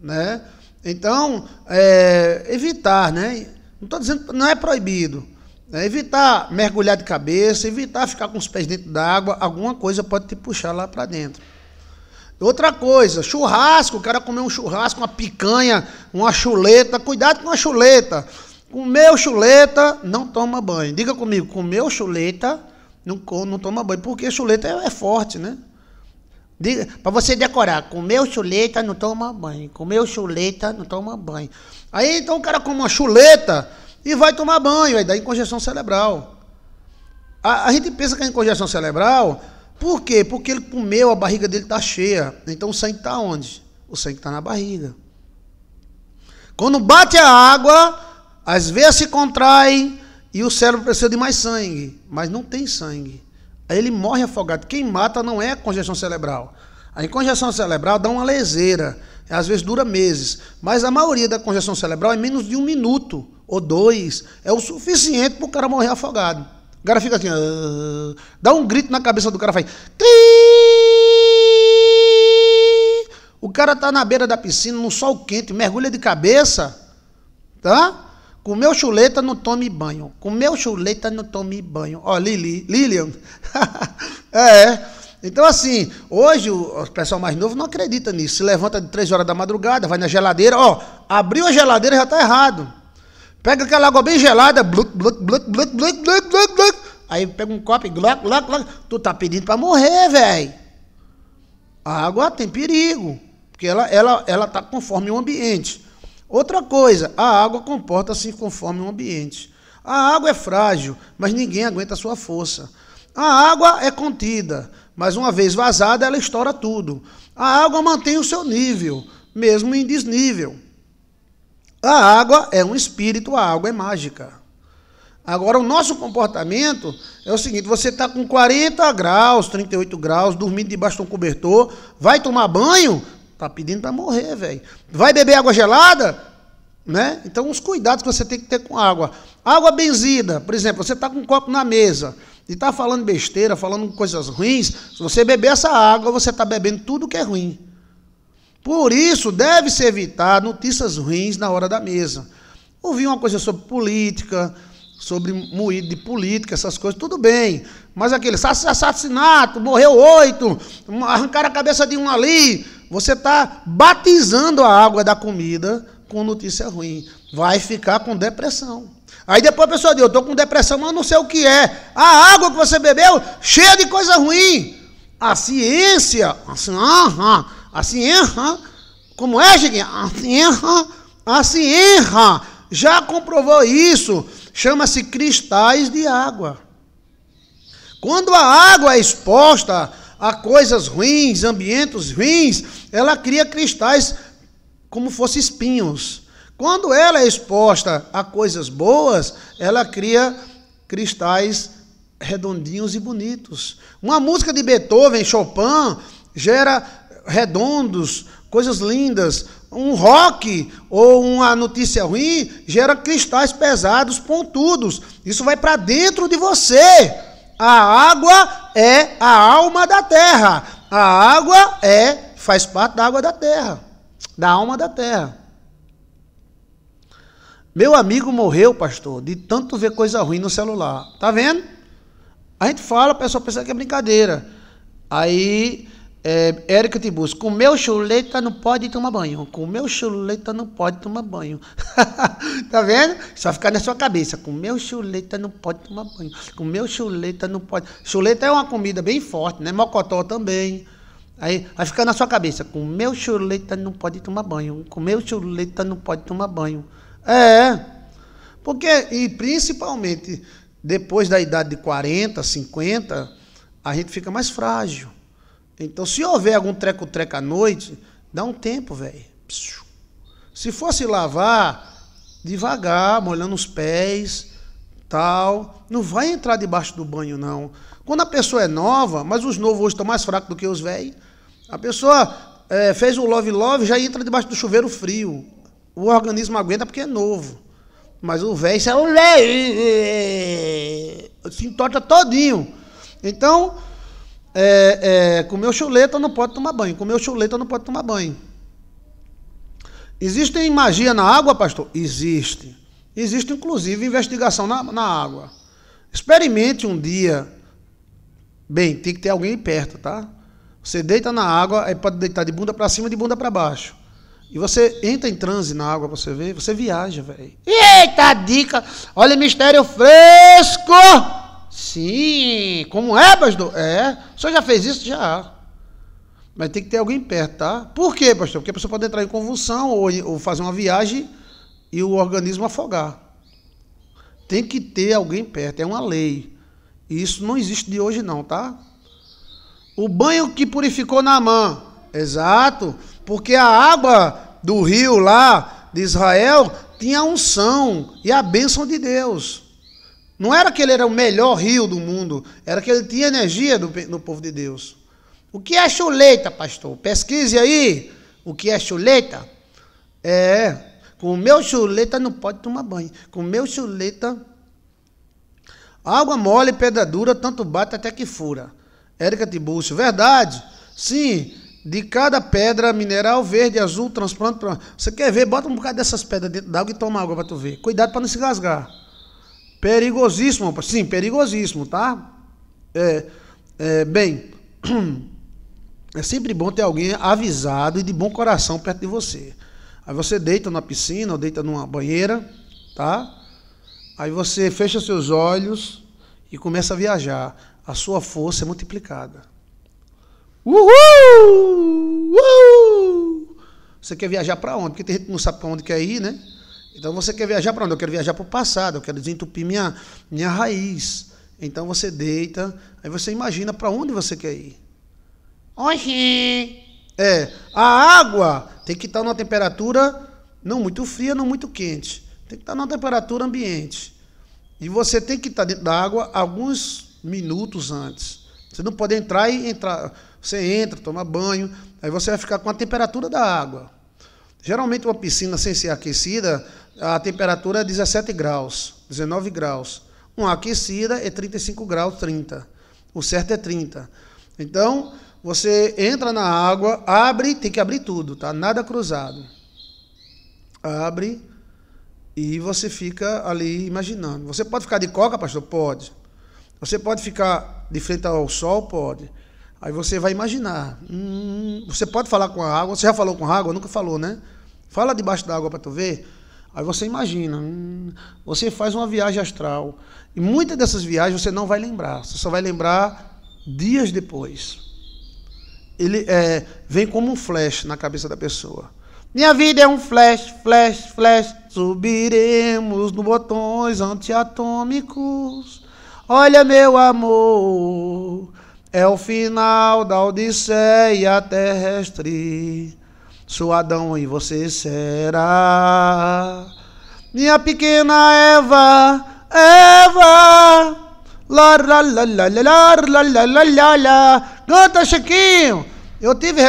né? Então, é, evitar, né? Não estou dizendo, não é proibido. É evitar mergulhar de cabeça, evitar ficar com os pés dentro d'água, alguma coisa pode te puxar lá para dentro. Outra coisa, churrasco, o cara comer um churrasco, uma picanha, uma chuleta, cuidado com a chuleta. Comeu chuleta, não toma banho. Diga comigo, comeu chuleta, não, não toma banho, porque chuleta é, é forte, né? Para você decorar, comeu chuleta, não toma banho. Comeu chuleta, não toma banho. Aí então o cara come uma chuleta e vai tomar banho, aí dá congestão cerebral. A, a, gente pensa que é congestão cerebral, por quê? Porque ele comeu, a barriga dele está cheia. Então o sangue está onde? O sangue está na barriga. Quando bate a água, as veias se contraem, e o cérebro precisa de mais sangue, mas não tem sangue. Aí ele morre afogado. Quem mata não é a congestão cerebral. A congestão cerebral dá uma leseira, às vezes dura meses, mas a maioria da congestão cerebral é menos de um minuto ou dois, é o suficiente para o cara morrer afogado. O cara fica assim, uh, dá um grito na cabeça do cara, faz. O cara tá na beira da piscina, no sol quente, mergulha de cabeça, tá? Comeu chuleta, não tome banho. Comeu chuleta, não tome banho. Ó, Lili, Lilian. é. Então, assim, hoje o pessoal mais novo não acredita nisso. Se levanta de três horas da madrugada, vai na geladeira, ó, abriu a geladeira já tá errado. Pega aquela água bem gelada, bluc, bluc, bluc, bluc, bluc, bluc, bluc, bluc. aí pega um copo e gloc, gloc, gloc. Tu tá pedindo para morrer, velho. A água tem perigo, porque ela, ela, ela tá conforme o ambiente. Outra coisa, a água comporta-se conforme o ambiente. A água é frágil, mas ninguém aguenta a sua força. A água é contida, mas uma vez vazada, ela estoura tudo. A água mantém o seu nível, mesmo em desnível. A água é um espírito, a água é mágica. Agora, o nosso comportamento é o seguinte: você está com 40 graus, 38 graus, dormindo debaixo de um cobertor, vai tomar banho, Tá pedindo para morrer, velho. Vai beber água gelada? Né? Então, os cuidados que você tem que ter com água. Água benzida, por exemplo, você está com um copo na mesa e está falando besteira, falando coisas ruins. Se você beber essa água, você está bebendo tudo que é ruim. Por isso, deve-se evitar notícias ruins na hora da mesa. Ouvir uma coisa sobre política, sobre moído de política, essas coisas, tudo bem. Mas aquele assassinato, morreu oito, arrancaram a cabeça de um ali, você está batizando a água da comida com notícia ruim. Vai ficar com depressão. Aí depois a pessoa diz: Eu estou com depressão, mas não sei o que é. A água que você bebeu, cheia de coisa ruim. A ciência, assim, uh a ciência, como é, Chiquinha? A ciência, a ciência já comprovou isso. Chama-se cristais de água. Quando a água é exposta a coisas ruins, ambientes ruins, ela cria cristais como fossem espinhos. Quando ela é exposta a coisas boas, ela cria cristais redondinhos e bonitos. Uma música de Beethoven, Chopin, gera redondos, coisas lindas. Um rock ou uma notícia ruim gera cristais pesados, pontudos. Isso vai para dentro de você. A água é a alma da terra. A água é faz parte da água da terra, da alma da terra. Meu amigo morreu, pastor, de tanto ver coisa ruim no celular. Tá vendo? A gente fala, o pessoal pensa que é brincadeira. Aí é, Érica Tibus, com meu chuleta não pode tomar banho. Com meu chuleta não pode tomar banho. tá vendo? Só ficar na sua cabeça. Com meu chuleta não pode tomar banho. Com meu chuleta não pode. Chuleta é uma comida bem forte, né? Mocotó também. Aí vai ficar na sua cabeça. Com meu chuleta não pode tomar banho. Com meu chuleta não pode tomar banho. É. Porque, e principalmente depois da idade de 40, 50, a gente fica mais frágil. Então, se houver algum treco-treco à noite, dá um tempo, velho. Se fosse lavar, devagar, molhando os pés, tal. Não vai entrar debaixo do banho, não. Quando a pessoa é nova, mas os novos hoje estão mais fracos do que os velhos, a pessoa é, fez o love-love, já entra debaixo do chuveiro frio. O organismo aguenta porque é novo. Mas o velho, é se entorta todinho. Então, é, é, comeu chuleta não pode tomar banho, comeu chuleta não pode tomar banho. Existe magia na água, pastor? Existe. Existe, inclusive, investigação na, na água. Experimente um dia. Bem, tem que ter alguém perto, tá? Você deita na água, aí pode deitar de bunda para cima e de bunda para baixo. E você entra em transe na água, você vê, você viaja, velho. Eita dica! Olha mistério fresco! Sim, como é, pastor? É. O senhor já fez isso? Já. Mas tem que ter alguém perto, tá? Por quê, pastor? Porque a pessoa pode entrar em convulsão ou, ou fazer uma viagem e o organismo afogar. Tem que ter alguém perto, é uma lei. E isso não existe de hoje, não, tá? O banho que purificou Naamã. Exato. Porque a água do rio lá de Israel tinha a unção e a bênção de Deus. Não era que ele era o melhor rio do mundo, era que ele tinha energia do, do povo de Deus. O que é chuleta, pastor? Pesquise aí o que é chuleta. É, com meu chuleta não pode tomar banho. Com meu chuleta, água mole, pedra dura, tanto bate até que fura. Érica Tibúcio, verdade? Sim, de cada pedra, mineral verde, azul, transplante. Você quer ver? Bota um bocado dessas pedras dentro d'água e toma água para tu ver. Cuidado para não se gasgar. Perigosíssimo, sim, perigosíssimo, tá? É, é, bem, é sempre bom ter alguém avisado e de bom coração perto de você. Aí você deita na piscina ou deita numa banheira, tá? Aí você fecha seus olhos e começa a viajar. A sua força é multiplicada. Uhul! Uhul! Você quer viajar para onde? Porque tem gente que não sabe para onde quer ir, né? Então você quer viajar para onde? Eu quero viajar para o passado, eu quero desentupir minha, minha raiz. Então você deita, aí você imagina para onde você quer ir. Oxi! É, a água tem que estar tá numa temperatura não muito fria, não muito quente. Tem que estar tá numa temperatura ambiente. E você tem que estar tá dentro da água alguns minutos antes. Você não pode entrar e entrar. Você entra, toma banho, aí você vai ficar com a temperatura da água. Geralmente uma piscina sem ser aquecida, a temperatura é 17 graus, 19 graus. Uma aquecida é 35 graus 30. O certo é 30. Então, você entra na água, abre, tem que abrir tudo, tá? Nada cruzado. Abre e você fica ali imaginando. Você pode ficar de coca, pastor? Pode. Você pode ficar de frente ao sol? Pode. Aí você vai imaginar. Hum, você pode falar com a água? Você já falou com a água? Nunca falou, né? Fala debaixo da água para tu ver. Aí você imagina, hum, você faz uma viagem astral. E muitas dessas viagens você não vai lembrar, você só vai lembrar dias depois. Ele é, vem como um flash na cabeça da pessoa. Minha vida é um flash, flash, flash. Subiremos no botões antiatômicos. Olha, meu amor, é o final da Odisseia terrestre. Sou Adão e você será. Minha pequena Eva, Eva. Lá, lá, lá, lá, lá, lá, lá, lá, lá, lá. Canta, Chiquinho. Eu tive,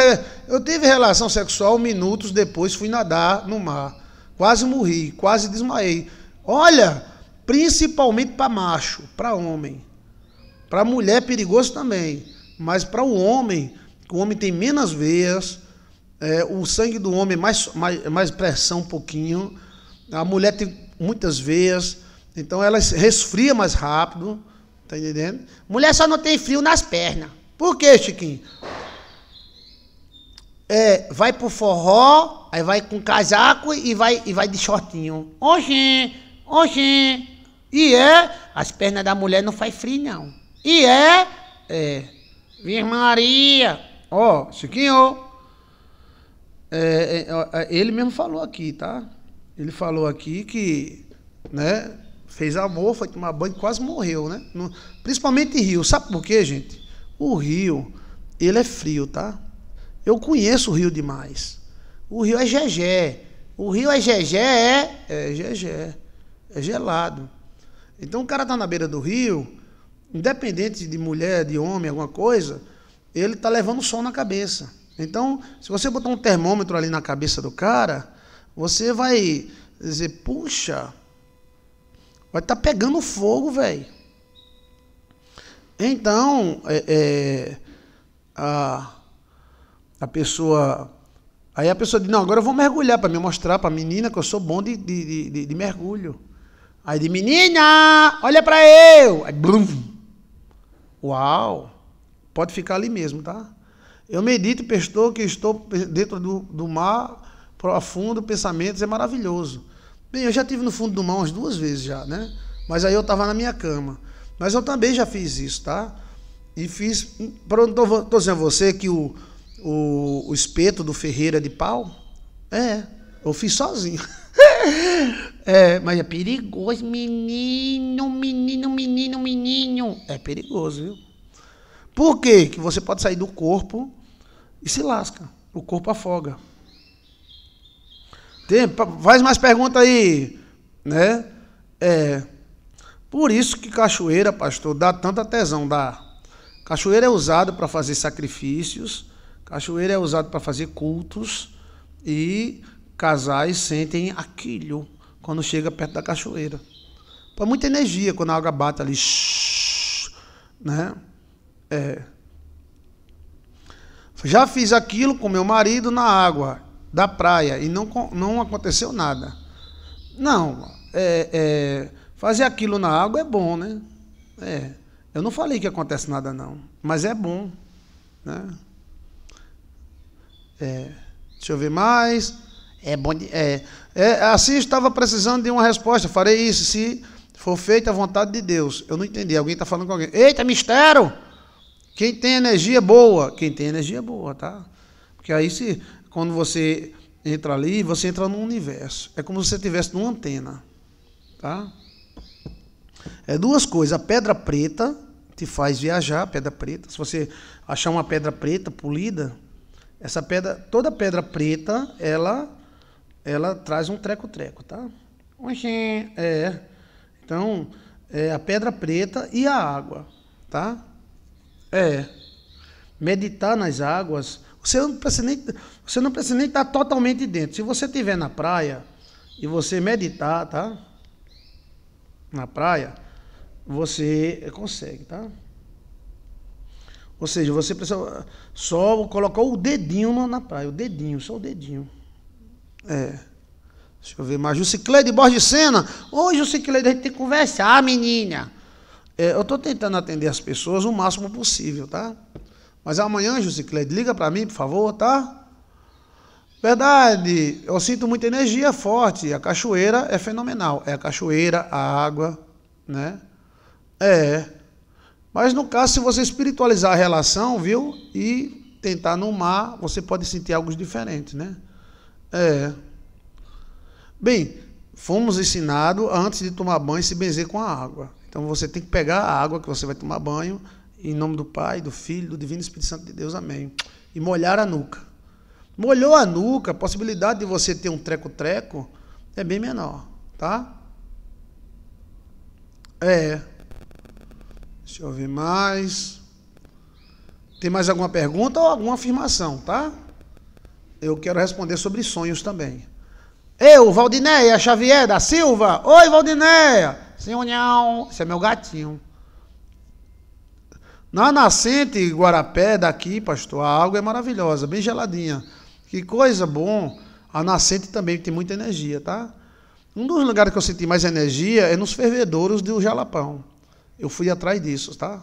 eu tive relação sexual minutos depois, fui nadar no mar. Quase morri, quase desmaiei. Olha, principalmente para macho, para homem. Para mulher é perigoso também, mas para o homem, o homem tem menos veias, é, o sangue do homem é mais, mais, é mais pressão um pouquinho, a mulher tem muitas veias, então ela resfria mais rápido, tá entendendo? Mulher só não tem frio nas pernas. Por quê, Chiquinho? É, vai pro forró, aí vai com casaco e vai, e vai de shortinho. Oxi, oxi. E é, as pernas da mulher não faz frio, não. E é, é, Virgem Maria. Ó, oh, Chiquinho, é, é, é, é, ele mesmo falou aqui, tá? Ele falou aqui que, né, fez amor, foi tomar banho, quase morreu, né? No, principalmente em Rio. Sabe por quê, gente? O Rio, ele é frio, tá? Eu conheço o Rio demais. O Rio é gegé. O Rio é gegé, é? É gegé. É gelado. Então o cara tá na beira do rio, independente de mulher, de homem, alguma coisa, ele tá levando som na cabeça. Então, se você botar um termômetro ali na cabeça do cara, você vai dizer, puxa, vai estar tá pegando fogo, velho. Então, é, é, a, a pessoa. Aí a pessoa diz, não, agora eu vou mergulhar para me mostrar para a menina que eu sou bom de, de, de, de mergulho. Aí de menina, olha para eu! Aí, blum. Uau! Pode ficar ali mesmo, tá? Eu medito, pastor, que estou dentro do, do mar profundo, pensamentos, é maravilhoso. Bem, eu já tive no fundo do mar umas duas vezes já, né? Mas aí eu estava na minha cama. Mas eu também já fiz isso, tá? E fiz. Estou dizendo a você que o, o, o espeto do Ferreira de pau. É, eu fiz sozinho. é, mas é perigoso, menino, menino, menino, menino. É perigoso, viu? Por quê? Que você pode sair do corpo e se lasca. O corpo afoga. Tem, faz mais pergunta aí, né? É, por isso que cachoeira, pastor, dá tanta tesão, dá. Cachoeira é usado para fazer sacrifícios, cachoeira é usado para fazer cultos e casais sentem aquilo quando chega perto da cachoeira. Põe muita energia quando a água bate ali, né? É, já fiz aquilo com meu marido na água da praia e não, não aconteceu nada. Não, é, é, fazer aquilo na água é bom, né? É, eu não falei que acontece nada, não, mas é bom. Né? É, deixa eu ver mais. É bom. De, é, é, assim estava precisando de uma resposta. Farei isso se for feita a vontade de Deus. Eu não entendi. Alguém está falando com alguém. Eita, mistério! Quem tem energia boa, quem tem energia boa, tá? Porque aí se quando você entra ali, você entra num universo. É como se você estivesse numa antena, tá? É duas coisas, a pedra preta te faz viajar, a pedra preta. Se você achar uma pedra preta polida, essa pedra, toda pedra preta, ela ela traz um treco-treco, tá? É. Então, é a pedra preta e a água, tá? É. Meditar nas águas. Você não precisa nem, você não precisa nem estar totalmente dentro. Se você estiver na praia e você meditar, tá? Na praia, você consegue, tá? Ou seja, você precisa só colocar o dedinho na praia, o dedinho, só o dedinho. É. Deixa eu ver mais. Jusicleide Borges Sena. Ô, Jusicleide, a gente tem que conversar, menina. É, eu estou tentando atender as pessoas o máximo possível, tá? Mas amanhã, Jusicleide, liga para mim, por favor, tá? Verdade, eu sinto muita energia forte. A cachoeira é fenomenal. É a cachoeira, a água, né? É. Mas no caso, se você espiritualizar a relação, viu? E tentar no mar, você pode sentir algo diferente, né? É. Bem, fomos ensinados antes de tomar banho se benzer com a água. Então você tem que pegar a água que você vai tomar banho, em nome do Pai, do Filho, do Divino Espírito Santo de Deus, amém. E molhar a nuca. Molhou a nuca, a possibilidade de você ter um treco-treco é bem menor, tá? É. Deixa eu ver mais. Tem mais alguma pergunta ou alguma afirmação, tá? Eu quero responder sobre sonhos também. Eu, Valdinéia Xavier da Silva. Oi, Valdinéia. Senhor União. esse é meu gatinho. Na nascente Guarapé, daqui, pastor, a água é maravilhosa, bem geladinha. Que coisa bom. A nascente também tem muita energia, tá? Um dos lugares que eu senti mais energia é nos fervedouros do Jalapão. Eu fui atrás disso, tá?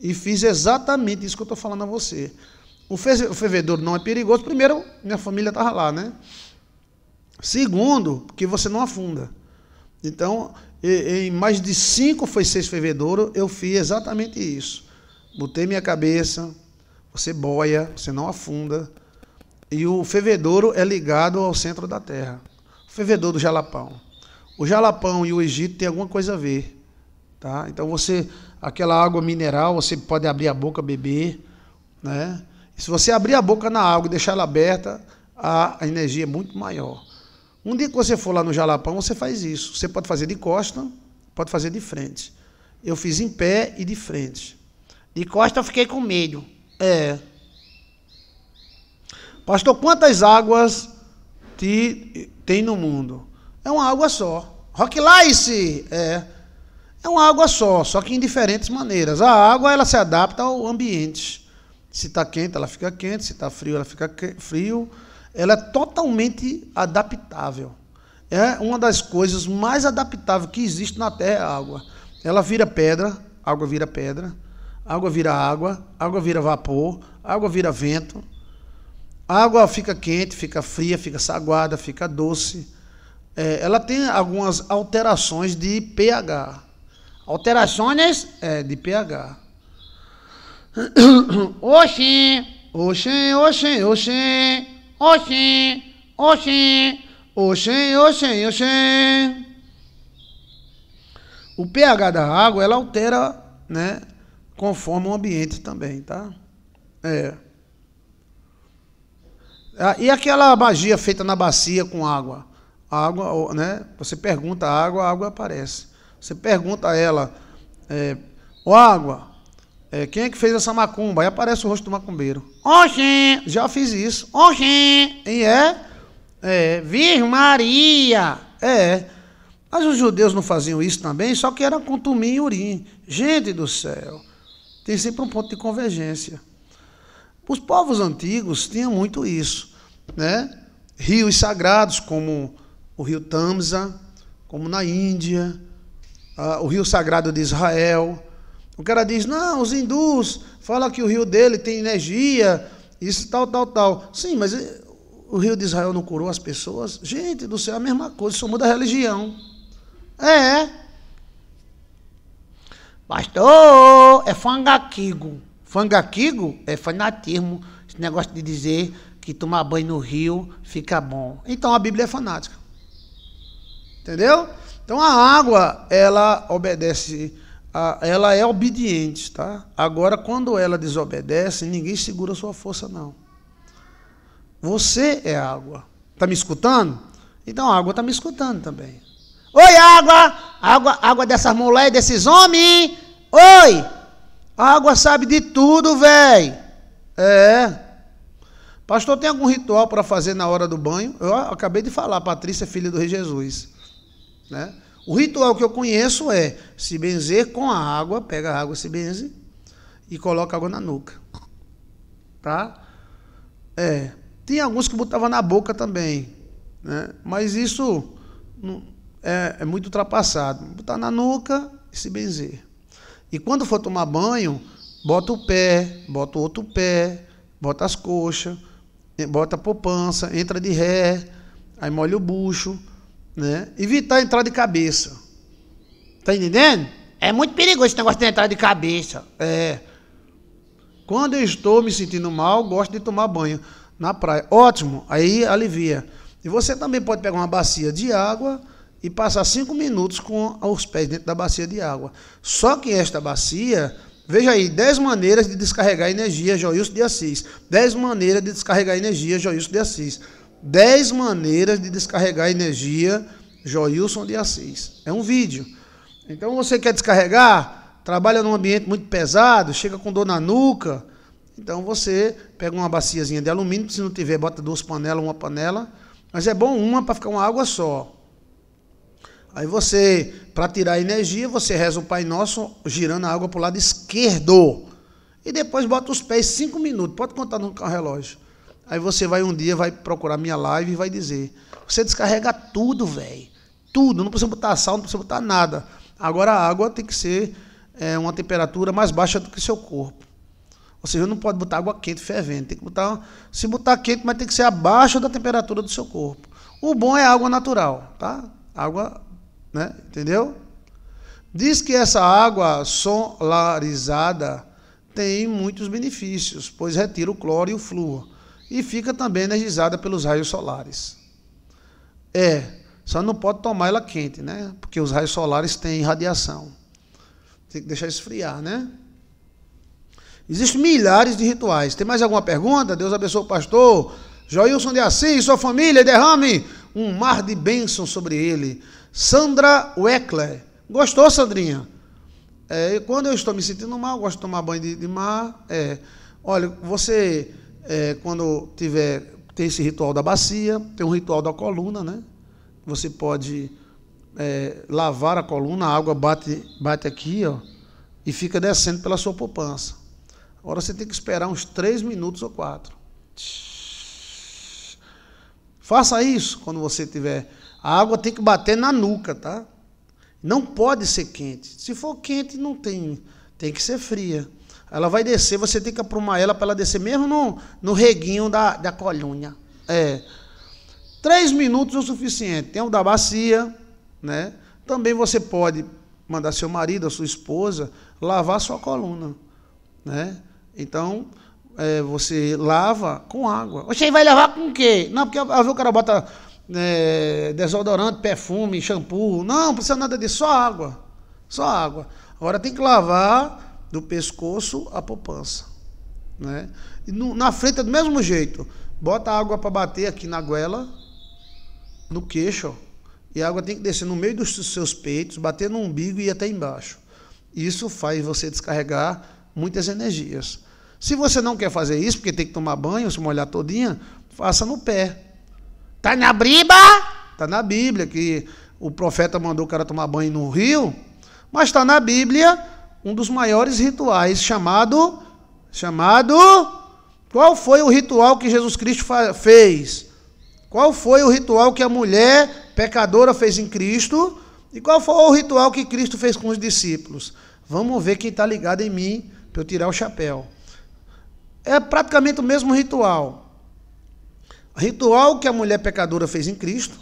E fiz exatamente isso que eu estou falando a você. O fervedouro não é perigoso. Primeiro, minha família estava lá, né? Segundo, que você não afunda. Então, em mais de cinco, foi seis fevereiro, eu fiz exatamente isso. Botei minha cabeça, você boia, você não afunda. E o fervedouro é ligado ao centro da terra. O fervedouro do jalapão. O jalapão e o Egito têm alguma coisa a ver. Tá? Então você, aquela água mineral, você pode abrir a boca, beber. Né? E se você abrir a boca na água e deixar ela aberta, a energia é muito maior. Um dia que você for lá no Jalapão, você faz isso. Você pode fazer de costa, pode fazer de frente. Eu fiz em pé e de frente. De costa eu fiquei com medo. É. Pastor, quantas águas te, tem no mundo? É uma água só. Rock Lice! É. É uma água só, só que em diferentes maneiras. A água ela se adapta ao ambiente. Se está quente, ela fica quente. Se está frio, ela fica frio ela é totalmente adaptável. É uma das coisas mais adaptáveis que existe na Terra, a água. Ela vira pedra, água vira pedra, água vira água, água vira vapor, água vira vento. A água fica quente, fica fria, fica saguada, fica doce. É, ela tem algumas alterações de pH. Alterações é, de pH. Oxi! Oxi, oxi, oxi! Oxi, oxi, oxi, oxi, oxi. O pH da água, ela altera, né? Conforme o ambiente também, tá? É. Ah, e aquela magia feita na bacia com água? A água, né? Você pergunta a água, a água aparece. Você pergunta a ela, é, ó água, é, quem é que fez essa macumba? Aí aparece o rosto do macumbeiro. Oxê! Já fiz isso. Oxê! E é, é Virgem Maria. É. Mas os judeus não faziam isso também, só que era com tumim e urim. Gente do céu. Tem sempre um ponto de convergência. Os povos antigos tinham muito isso, né? Rios sagrados como o rio Tamsa, como na Índia, o rio sagrado de Israel, o cara diz: não, os hindus falam que o rio dele tem energia, isso tal, tal, tal. Sim, mas eh, o rio de Israel não curou as pessoas? Gente do céu, é a mesma coisa, isso muda a religião. É. Pastor, é fangaquigo. Fangaquigo é fanatismo. Esse negócio de dizer que tomar banho no rio fica bom. Então a Bíblia é fanática. Entendeu? Então a água, ela obedece ela é obediente, tá? Agora, quando ela desobedece, ninguém segura sua força, não. Você é água. Tá me escutando? Então a água tá me escutando também. Oi, água! Água, água dessas mulheres, desses homens! Oi! A água sabe de tudo, velho! É. Pastor, tem algum ritual para fazer na hora do banho? Eu acabei de falar, Patrícia, é filha do Rei Jesus. Né? O ritual que eu conheço é se benzer com a água, pega a água, se benze e coloca água na nuca. Tá? É. Tem alguns que botava na boca também, né? Mas isso é, é muito ultrapassado. Botar na nuca e se benzer. E quando for tomar banho, bota o pé, bota o outro pé, bota as coxas, bota a poupança, entra de ré, aí molha o bucho né? Evitar entrar de cabeça. Tá entendendo? É muito perigoso esse negócio de entrar de cabeça. É. Quando eu estou me sentindo mal, gosto de tomar banho na praia. Ótimo, aí alivia. E você também pode pegar uma bacia de água e passar cinco minutos com os pés dentro da bacia de água. Só que esta bacia, veja aí, 10 maneiras de descarregar energia, Joilson de Assis. 10 maneiras de descarregar energia, Joilson de Assis. 10 maneiras de descarregar energia Joilson de Assis. É um vídeo. Então você quer descarregar, trabalha num ambiente muito pesado, chega com dor na nuca, então você pega uma baciazinha de alumínio, se não tiver, bota duas panelas, uma panela, mas é bom uma para ficar uma água só. Aí você, para tirar a energia, você reza o Pai Nosso girando a água para o lado esquerdo. E depois bota os pés cinco minutos. Pode contar no relógio Aí você vai um dia, vai procurar minha live e vai dizer: você descarrega tudo, velho. Tudo. Não precisa botar sal, não precisa botar nada. Agora a água tem que ser é, uma temperatura mais baixa do que seu corpo. Ou seja, não pode botar água quente fervendo. Tem que botar. Se botar quente, mas tem que ser abaixo da temperatura do seu corpo. O bom é água natural, tá? Água, né? Entendeu? Diz que essa água solarizada tem muitos benefícios, pois retira o cloro e o flúor e fica também energizada pelos raios solares. É, só não pode tomar ela quente, né? Porque os raios solares têm radiação. Tem que deixar esfriar, né? Existem milhares de rituais. Tem mais alguma pergunta? Deus abençoe o pastor. Joilson de Assis, sua família, derrame um mar de bênçãos sobre ele. Sandra Weckler. Gostou, Sandrinha? É, quando eu estou me sentindo mal, gosto de tomar banho de, de mar. É, olha, você é, quando tiver tem esse ritual da bacia, tem um ritual da coluna, né? Você pode é, lavar a coluna, a água bate, bate aqui, ó, e fica descendo pela sua poupança. Agora você tem que esperar uns três minutos ou quatro. Faça isso quando você tiver. A água tem que bater na nuca, tá? Não pode ser quente. Se for quente, não tem. Tem que ser fria. Ela vai descer, você tem que aprumar ela para ela descer, mesmo no, no reguinho da, da coluna. É. Três minutos é o suficiente. Tem o da bacia, né? Também você pode mandar seu marido, a sua esposa, lavar sua coluna, né? Então, é, você lava com água. Você vai lavar com o quê? Não, porque a vezes o cara bota é, desodorante, perfume, shampoo. Não, não precisa nada disso, só água. Só água. Agora tem que lavar do pescoço à poupança. Né? E no, na frente é do mesmo jeito. Bota água para bater aqui na goela, no queixo, e a água tem que descer no meio dos seus peitos, bater no umbigo e ir até embaixo. Isso faz você descarregar muitas energias. Se você não quer fazer isso, porque tem que tomar banho, se molhar todinha, faça no pé. Tá na briba? Tá na Bíblia que o profeta mandou o cara tomar banho no rio, mas está na Bíblia um dos maiores rituais chamado chamado qual foi o ritual que Jesus Cristo fez? Qual foi o ritual que a mulher pecadora fez em Cristo? E qual foi o ritual que Cristo fez com os discípulos? Vamos ver quem está ligado em mim para eu tirar o chapéu. É praticamente o mesmo ritual. Ritual que a mulher pecadora fez em Cristo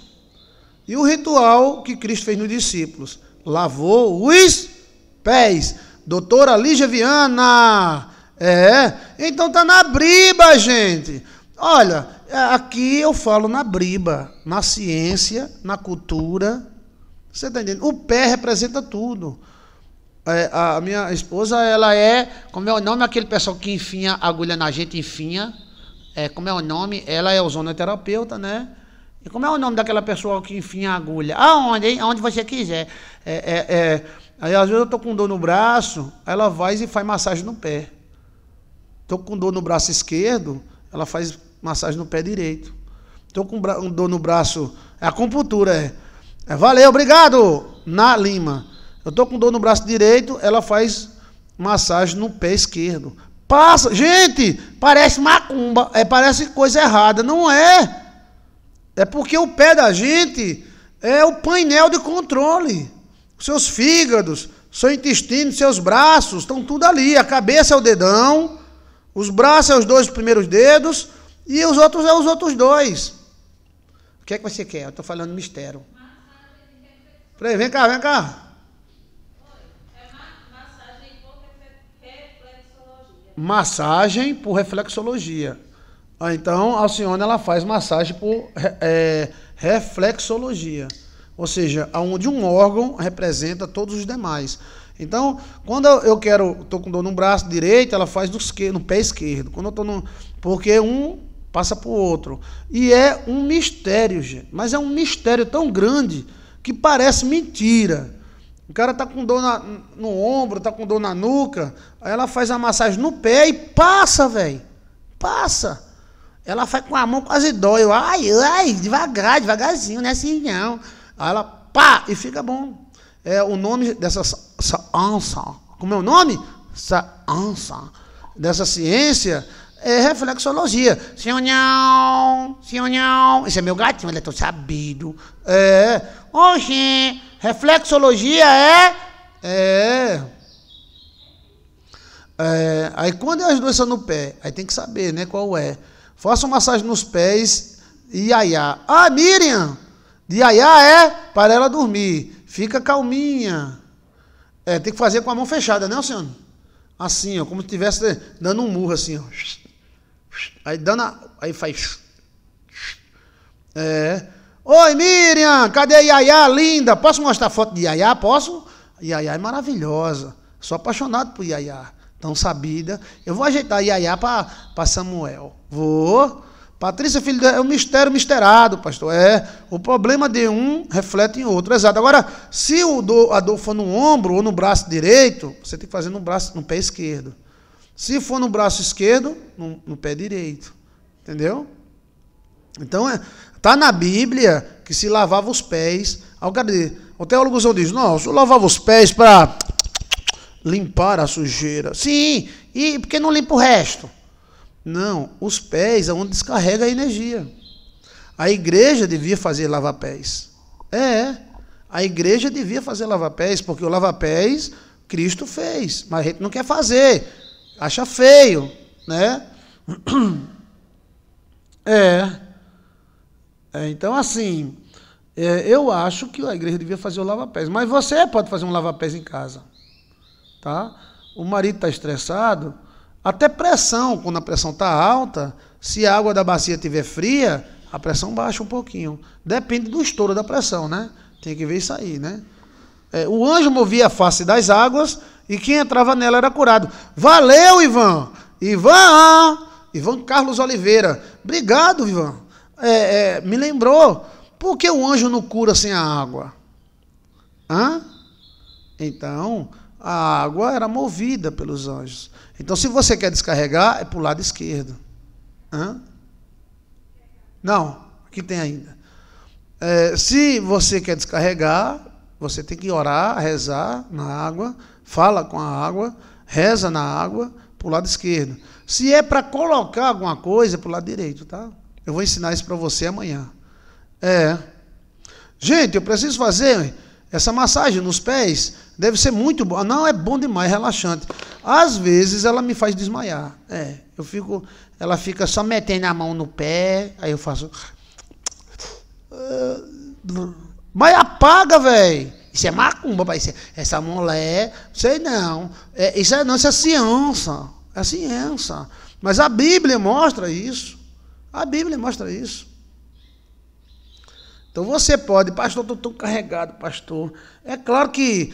e o ritual que Cristo fez nos discípulos. Lavou os pés. Doutora Lígia Viana. É, então tá na briba, gente. Olha, é, aqui eu falo na briba, na ciência, na cultura. Você tá entendendo? O pé representa tudo. É, a minha esposa, ela é. Como é o nome daquele pessoal que enfinha agulha na gente, enfinha? É, como é o nome? Ela é ozonoterapeuta, né? E como é o nome daquela pessoa que enfinha agulha? Aonde, hein? Aonde você quiser. é, é, é Aí às vezes eu tô com dor no braço, ela vai e faz massagem no pé. Tô com dor no braço esquerdo, ela faz massagem no pé direito. Tô com dor no braço, é acupuntura, é. é valeu, obrigado, na Lima. Eu tô com dor no braço direito, ela faz massagem no pé esquerdo. Passa, gente, parece macumba, é, parece coisa errada, não é? É porque o pé da gente é o painel de controle seus fígados, seu intestino, seus braços, estão tudo ali. A cabeça é o dedão, os braços são é os dois primeiros dedos e os outros são é os outros dois. O que é que você quer? Eu estou falando mistério. Peraí, vem cá, vem cá. Massagem por reflexologia. Ah, então, a senhora ela faz massagem por é, reflexologia. Ou seja, onde um órgão representa todos os demais. Então, quando eu quero, estou com dor no braço direito, ela faz no esquerdo, no pé esquerdo. Quando eu estou no. Porque um passa para o outro. E é um mistério, gente. Mas é um mistério tão grande que parece mentira. O cara está com dor na, no ombro, está com dor na nuca, aí ela faz a massagem no pé e passa, velho. Passa. Ela faz com a mão quase dói. Eu, ai, ai, devagar, devagarzinho, né? Assim não. Aí ela, pá, e fica bom. É o nome dessa ansa, como é o nome? Ansa, dessa ciência é reflexologia. Senhor, sinhão. Esse é meu gatinho, ele é tão sabido. É. Oxi, reflexologia é. É. É, aí quando é as duas no pé, aí tem que saber, né, qual é. Faça uma massagem nos pés, iaiá. Ah, Miriam, de aiá ah, é para ela dormir. Fica calminha. É, tem que fazer com a mão fechada, né, Luciano? Assim, ó, como se estivesse dando um murro assim, ó. Aí dando a, aí faz. É. Oi, Miriam, cadê a Yaya linda? Posso mostrar foto de Yaya? Posso? Yaya é maravilhosa. Sou apaixonado por Yaya. Tão sabida. Eu vou ajeitar Yaya para Samuel. Vou. Patrícia Filho é um mistério misterado, pastor. É, o problema de um reflete em outro. Exato. Agora, se o do, a dor for no ombro ou no braço direito, você tem que fazer no braço, no pé esquerdo. Se for no braço esquerdo, no, no pé direito. Entendeu? Então, é, tá na Bíblia que se lavava os pés. Ao o teólogo Zão diz: "Não, se lavava os pés para limpar a sujeira". Sim, e porque não limpa o resto? Não, os pés é onde descarrega a energia. A igreja devia fazer lavar pés. É, a igreja devia fazer lavar pés, porque o lavar pés Cristo fez, mas a gente não quer fazer, acha feio, né? É. é então, assim, é, eu acho que a igreja devia fazer o lavapés, pés mas você pode fazer um lavapés pés em casa, tá? O marido está estressado, até pressão, quando a pressão está alta, se a água da bacia estiver fria, a pressão baixa um pouquinho. Depende do estouro da pressão, né? Tem que ver isso aí, né? É, o anjo movia a face das águas e quem entrava nela era curado. Valeu, Ivan! Ivan! Ivan Carlos Oliveira. Obrigado, Ivan. É, é, me lembrou. Por que o anjo não cura sem a água? Hã? Então, a água era movida pelos anjos. Então, se você quer descarregar, é para o lado esquerdo. Hã? Não, aqui tem ainda. É, se você quer descarregar, você tem que orar, rezar na água, fala com a água, reza na água, para o lado esquerdo. Se é para colocar alguma coisa, é para o lado direito, tá? Eu vou ensinar isso para você amanhã. É. Gente, eu preciso fazer essa massagem nos pés deve ser muito boa. Ah, não, é bom demais, relaxante. Às vezes ela me faz desmaiar. É, eu fico, ela fica só metendo a mão no pé, aí eu faço. Mas apaga, velho. Isso é macumba, pai. é, essa mulher, sei não. É, isso é não, isso é ciência. É ciência. Mas a Bíblia mostra isso. A Bíblia mostra isso. Então você pode, pastor, estou tão carregado, pastor. É claro que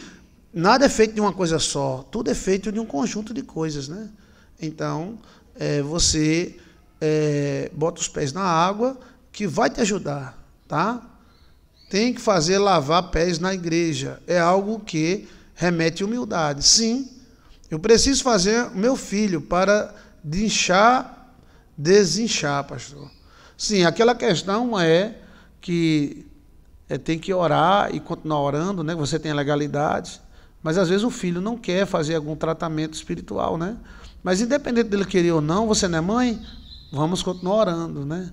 nada é feito de uma coisa só, tudo é feito de um conjunto de coisas, né? Então, é, você é, bota os pés na água, que vai te ajudar, tá? Tem que fazer lavar pés na igreja. É algo que remete humildade. Sim, eu preciso fazer meu filho para desinchar, desinchar, pastor. Sim, aquela questão é que é, tem que orar e continuar orando, né? Você tem a legalidade, mas às vezes o filho não quer fazer algum tratamento espiritual, né? Mas independente dele querer ou não, você não é mãe, vamos continuar orando, né?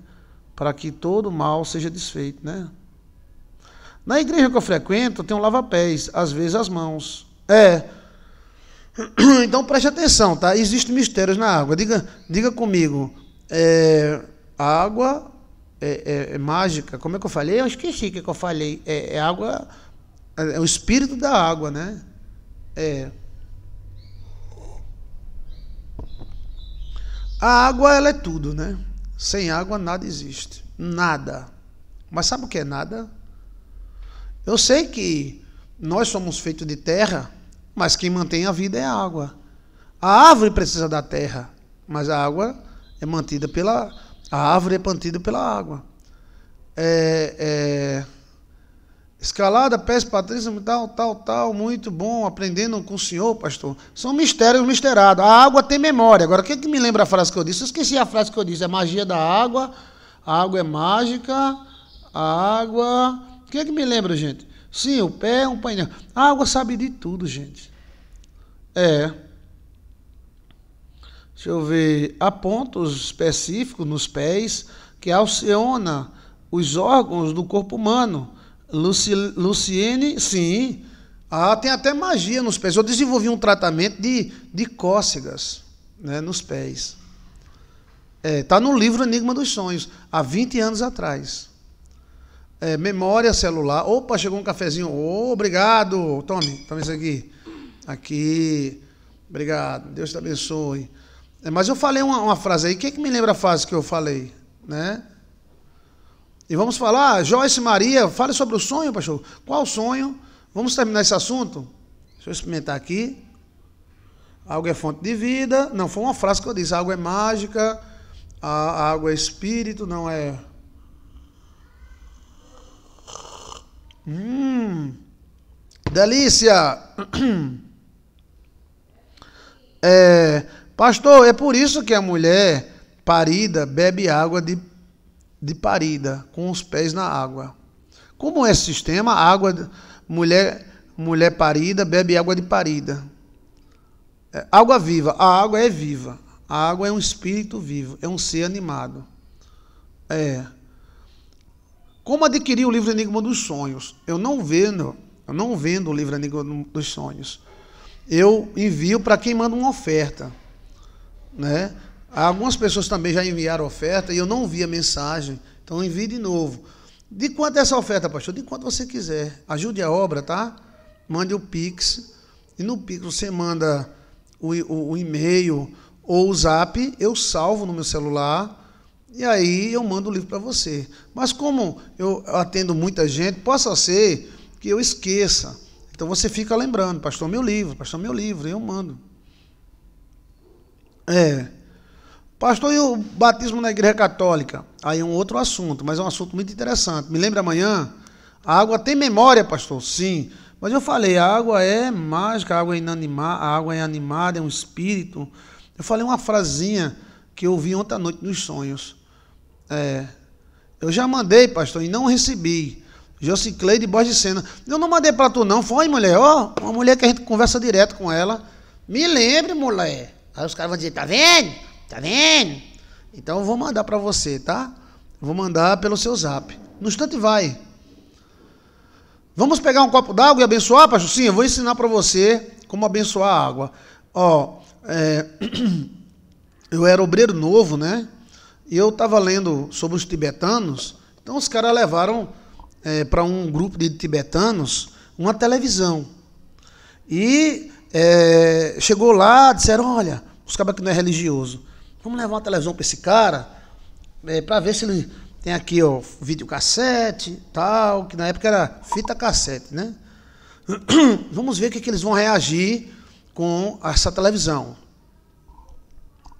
Para que todo mal seja desfeito, né? Na igreja que eu frequento, tem um lava-pés, às vezes as mãos. É. Então preste atenção, tá? Existem mistérios na água. Diga, diga comigo. É, água é, é, é, mágica. Como é que eu falei? Eu esqueci o que, é que eu falei. É, é, água. É, é o espírito da água, né? É. A água, ela é tudo, né? Sem água, nada existe. Nada. Mas sabe o que é nada? Eu sei que nós somos feitos de terra, mas quem mantém a vida é a água. A árvore precisa da terra, mas a água é mantida pela, a árvore é plantada pela água. É, é, escalada, pés, patrícia, tal, tal, tal, muito bom, aprendendo com o senhor, pastor. São mistérios misterados. A água tem memória. Agora, o é que me lembra a frase que eu disse? Eu esqueci a frase que eu disse. É magia da água, a água é mágica, a água. que, é que me lembra, gente? Sim, o pé é um painel. A água sabe de tudo, gente. É deixa eu ver, há pontos específicos nos pés que alciona os órgãos do corpo humano. Luci, Luciene, sim. Ah, tem até magia nos pés. Eu desenvolvi um tratamento de, de cócegas né, nos pés. Está é, tá no livro Enigma dos Sonhos, há 20 anos atrás. É, memória celular. Opa, chegou um cafezinho. Oh, obrigado. Tome, tome isso aqui. Aqui. Obrigado. Deus te abençoe. É, mas eu falei uma, uma frase aí, quem é que me lembra a frase que eu falei? Né? E vamos falar, ah, Joyce Maria, fale sobre o sonho, pastor. Qual sonho? Vamos terminar esse assunto? Deixa eu experimentar aqui. Algo é fonte de vida. Não, foi uma frase que eu disse. Água é mágica, a água é espírito, não é. Hum, delícia! É, Pastor, é por isso que a mulher parida bebe água de, de parida, com os pés na água. Como é esse sistema? Água, mulher, mulher parida bebe água de parida. É, água viva. A água é viva. A água é um espírito vivo, é um ser animado. É. Como adquirir o livro Enigma dos Sonhos? Eu não vendo, eu não vendo o livro Enigma dos Sonhos. Eu envio para quem manda uma oferta. Né? Algumas pessoas também já enviaram oferta e eu não vi a mensagem, então envie de novo. De quanto é essa oferta, pastor? De quanto você quiser. Ajude a obra, tá? Mande o Pix. E no Pix você manda o, o, o e-mail ou o zap, eu salvo no meu celular. E aí eu mando o livro para você. Mas como eu atendo muita gente, possa ser que eu esqueça. Então você fica lembrando, pastor, meu livro, pastor, meu livro, eu mando. É. Pastor, e o batismo na igreja católica? Aí é um outro assunto, mas é um assunto muito interessante. Me lembra amanhã? A água tem memória, pastor? Sim. Mas eu falei, a água é mágica, a água é inanimada, a água é animada, é um espírito. Eu falei uma frasinha que eu vi ontem à noite nos sonhos. É, eu já mandei, pastor, e não recebi. Jocicleide Borges de Sena. Eu não mandei para tu, não. Foi, mulher. Ó, oh, uma mulher que a gente conversa direto com ela. Me lembre, mulher. Aí os caras vão dizer: tá vendo? Tá vendo? Então eu vou mandar para você, tá? Vou mandar pelo seu zap. No instante vai. Vamos pegar um copo d'água e abençoar, pastor? Sim, eu vou ensinar para você como abençoar a água. Ó, é, eu era obreiro novo, né? E eu estava lendo sobre os tibetanos. Então os caras levaram é, para um grupo de tibetanos uma televisão. E é, chegou lá, disseram: Olha, os cabas que não é religioso. Vamos levar uma televisão para esse cara, é, para ver se ele tem aqui, ó, videocassete, tal, que na época era fita cassete, né? Vamos ver o que, que eles vão reagir com essa televisão.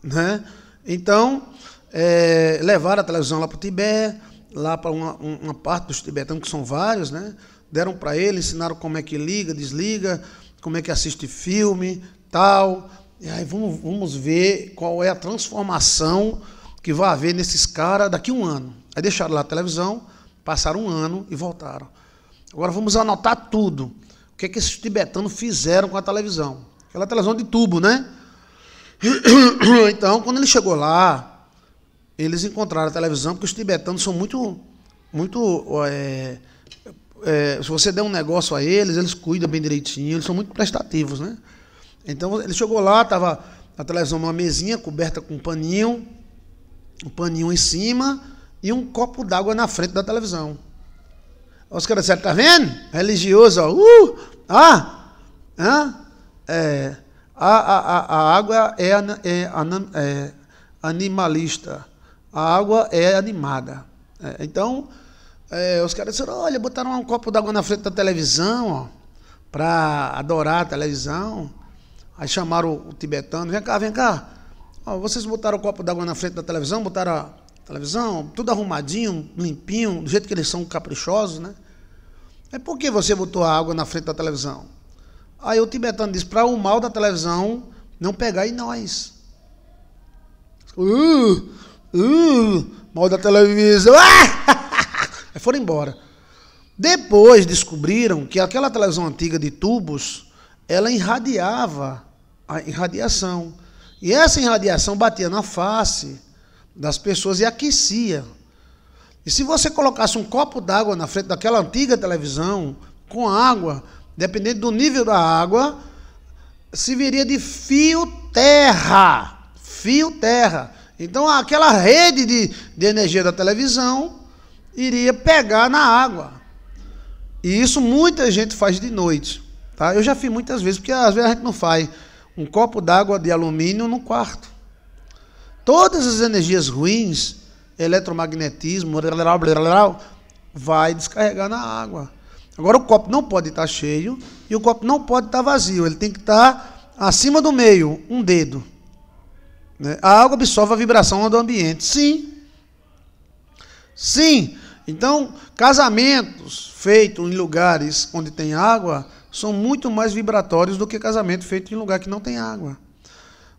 Né? Então, é, levaram a televisão lá para o Tibete, lá para uma, uma, parte dos tibetanos, que são vários, né? deram para ele, ensinaram como é que liga, desliga, como é que assiste filme, tal, e aí vamos, vamos ver qual é a transformação que vai haver nesses caras daqui a um ano. Aí deixaram lá a televisão, passaram um ano e voltaram. Agora vamos anotar tudo. O que, é que esses tibetanos fizeram com a televisão? Aquela televisão de tubo, né? Então, quando ele chegou lá, eles encontraram a televisão, porque os tibetanos são muito. muito é, é, se você der um negócio a eles, eles cuidam bem direitinho, eles são muito prestativos, né? Então ele chegou lá, estava na televisão uma mesinha coberta com um paninho, um paninho em cima e um copo d'água na frente da televisão. Os caras disseram, tá vendo? Religioso, ó. Uh! Ah! Hã? É, a, a, a, água é, é, é animalista. A água é animada. É, então, é, os caras disseram, olha, botaram um copo d'água na frente da televisão, ó, para adorar a televisão. Aí chamaram o, tibetano, vem cá, vem cá. Ó, vocês botaram o copo d'água na frente da televisão, botaram a televisão, tudo arrumadinho, limpinho, do jeito que eles são caprichosos, né? Mas por que você botou a água na frente da televisão? Aí o tibetano disse, para o mal da televisão não pegar em nós. Uh, uh, mal da televisão. Ah! Aí foram embora. Depois descobriram que aquela televisão antiga de tubos, ela irradiava a irradiação. E essa irradiação batia na face das pessoas e aquecia. E se você colocasse um copo d'água na frente daquela antiga televisão, com água, dependendo do nível da água, se viria de fio terra. Fio terra. Então aquela rede de, de energia da televisão iria pegar na água. E isso muita gente faz de noite. Tá? Eu já fiz muitas vezes, porque às vezes a gente não faz um copo d'água de alumínio no quarto. Todas as energias ruins, eletromagnetismo, blá, blá, blá, vai descarregar na água. Agora o copo não pode estar tá cheio e o copo não pode estar tá vazio, ele tem que estar tá acima do meio, um dedo. Né? A água absorve a vibração do ambiente. Sim. Sim. Então, casamentos feitos em lugares onde tem água são muito mais vibratórios do que casamento feito em lugar que não tem água.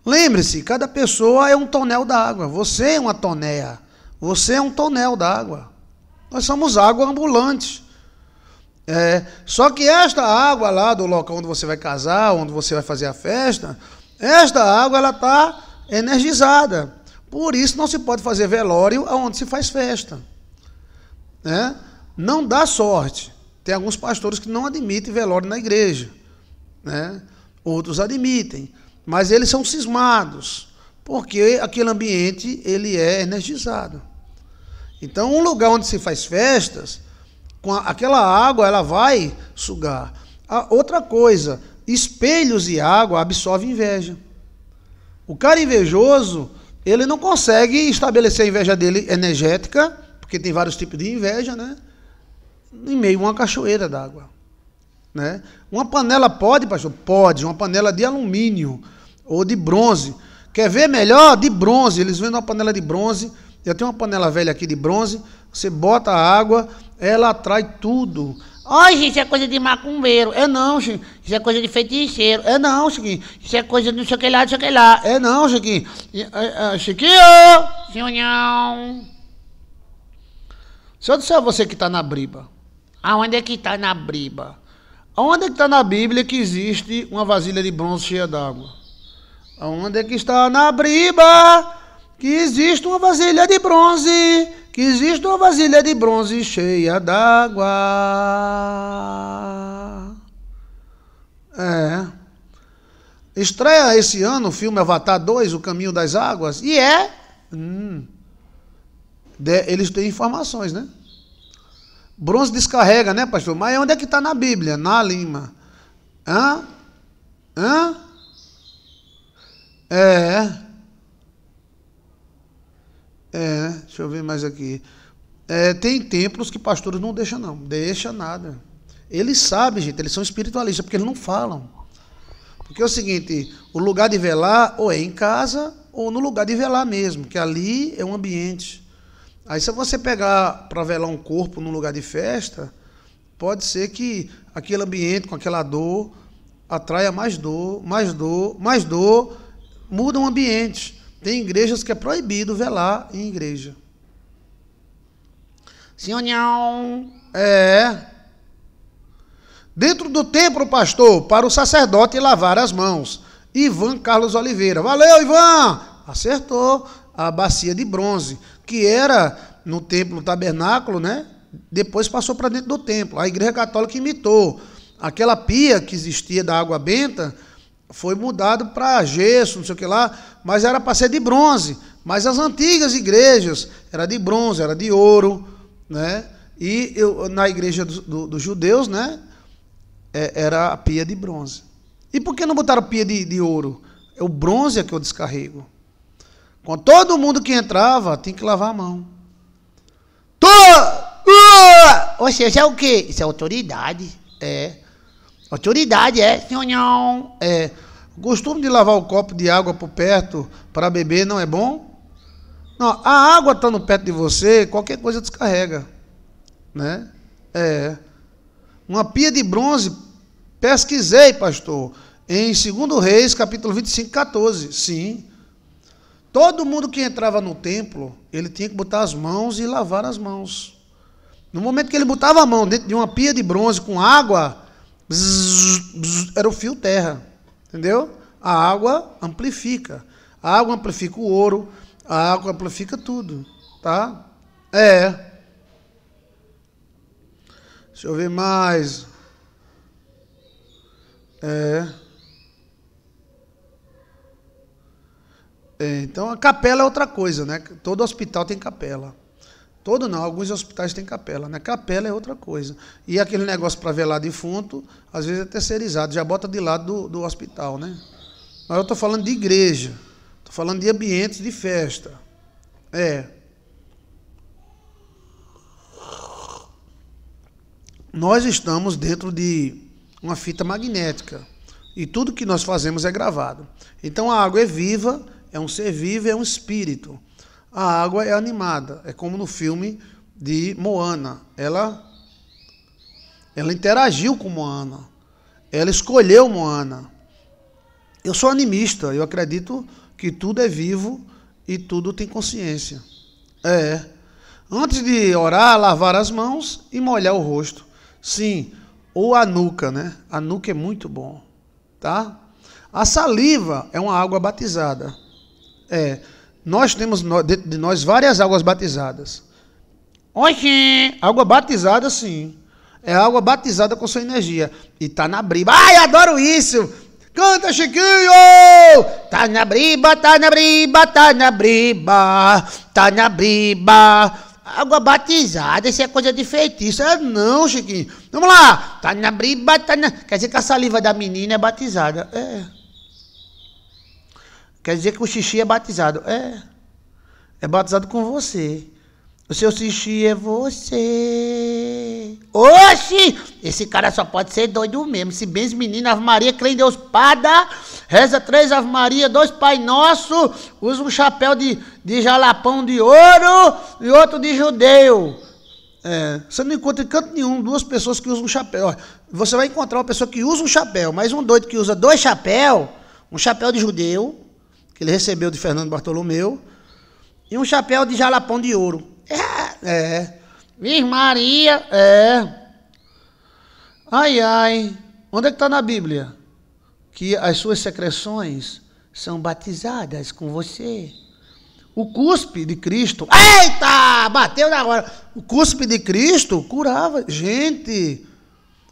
Lembre-se, cada pessoa é um tonel d'água. Você é uma tonéia. Você é um tonel d'água. Nós somos água ambulante. É, só que esta água lá do local onde você vai casar, onde você vai fazer a festa, esta água ela está energizada. Por isso não se pode fazer velório onde se faz festa. Né? Não dá sorte. Tem alguns pastores que não admitem velório na igreja, né? Outros admitem, mas eles são cismados, porque aquele ambiente ele é energizado. Então, um lugar onde se faz festas, com aquela água ela vai sugar. A outra coisa, espelhos e água absorvem inveja. O cara invejoso, ele não consegue estabelecer a inveja dele energética, porque tem vários tipos de inveja, né? em meio a uma cachoeira d'água. Né? Uma panela pode, pastor? Pode, uma panela de alumínio ou de bronze. Quer ver melhor? De bronze. Eles vendem uma panela de bronze. Eu tenho uma panela velha aqui de bronze. Você bota a água, ela atrai tudo. Ai, gente, isso é coisa de macumbeiro. É não, gente. Isso é coisa de feiticeiro. É não, Chiquinho. Isso é coisa de não sei o que lá, não sei o que lá. É não, Chiquinho. É, é união. Chiquinho! Senhor, não. Se eu disser você que está na briba, Aonde é que está na Bíblia? Aonde é que está na Bíblia que existe uma vasilha de bronze cheia d'água? Aonde é que está na Bíblia que existe uma vasilha de bronze? Que existe uma vasilha de bronze cheia d'água. É. Estreia esse ano o filme Avatar 2, O Caminho das Águas, e é. Hum, de, eles têm informações, né? Bronze descarrega, né, pastor? Mas onde é que está na Bíblia? Na Lima. Hã? Hã? É. É, deixa eu ver mais aqui. É, tem templos que pastores não deixam, não. Deixa nada. Eles sabem, gente, eles são espiritualistas, porque eles não falam. Porque é o seguinte, o lugar de velar ou é em casa ou no lugar de velar mesmo, que ali é um ambiente. Aí se você pegar para velar um corpo num lugar de festa, pode ser que aquele ambiente com aquela dor atraia mais dor, mais dor, mais dor, mudam ambientes. Tem igrejas que é proibido velar em igreja. Nhão. é. Dentro do templo, pastor, para o sacerdote lavar as mãos. Ivan Carlos Oliveira. Valeu, Ivan! Acertou a bacia de bronze que era no templo, no tabernáculo, né? Depois passou para dentro do templo. A igreja católica imitou. Aquela pia que existia da água benta foi mudado para gesso, não sei o que lá, mas era para ser de bronze. Mas as antigas igrejas era de bronze, era de ouro, né? E eu, na igreja do, do, dos judeus, né? É, era a pia de bronze. E por que não botaram pia de, de ouro? É o bronze é que eu descarrego. Com todo mundo que entrava, tinha que lavar a mão. Tô! Uh! Ou seja, é o quê? Isso é autoridade. É. Autoridade, é. Nhon, É. O costume de lavar o copo de água por perto para beber não é bom? Não, a água estando tá perto de você, qualquer coisa descarrega. Né? É. Uma pia de bronze, pesquisei, pastor, em 2 Reis, capítulo 25, 14. Sim. Todo mundo que entrava no templo, ele tinha que botar as mãos e lavar as mãos. No momento que ele botava a mão dentro de uma pia de bronze com água, bzz, bzz, era o fio terra. Entendeu? A água amplifica. A água amplifica o ouro, a água amplifica tudo. Tá? É. Deixa eu ver mais. É. É, então a capela é outra coisa, né? Todo hospital tem capela. Todo não, alguns hospitais têm capela, né? Capela é outra coisa. E aquele negócio para velar defunto, às vezes é terceirizado, já bota de lado do, do hospital, né? Mas eu estou falando de igreja, estou falando de ambientes de festa. É. Nós estamos dentro de uma fita magnética e tudo que nós fazemos é gravado. Então a água é viva é um ser vivo, é um espírito. A água é animada, é como no filme de Moana. Ela ela interagiu com Moana. Ela escolheu Moana. Eu sou animista, eu acredito que tudo é vivo e tudo tem consciência. É. Antes de orar, lavar as mãos e molhar o rosto. Sim, ou a nuca, né? A nuca é muito bom, tá? A saliva é uma água batizada. É, nós temos dentro de nós várias águas batizadas. Oxi! Água batizada, sim. É água batizada com sua energia. E tá na briba. Ai, adoro isso! Canta, Chiquinho! Tá na briba, tá na briba, tá na briba, tá na briba. Água batizada, isso é coisa de feitiço. É não, Chiquinho. Vamos lá! Tá na briba, tá na. Quer dizer que a saliva da menina é batizada. É. Quer dizer que o xixi é batizado. É. É batizado com você. O seu xixi é você. Oxi! Esse cara só pode ser doido mesmo. Se bens menina, Ave Maria, crê em Deus Pada, reza três Ave Maria, dois Pai Nosso, usa um chapéu de, de jalapão de ouro e outro de judeu. É, você não encontra em canto nenhum duas pessoas que usam um chapéu. Você vai encontrar uma pessoa que usa um chapéu, mas um doido que usa dois chapéus, um chapéu de judeu que ele recebeu de Fernando Bartolomeu, e um chapéu de jalapão de ouro. É, é. Vir Maria, é. Ai, ai. Onde é que está na Bíblia? Que as suas secreções são batizadas com você. O cuspe de Cristo. Eita! Bateu agora O cuspe de Cristo curava. Gente,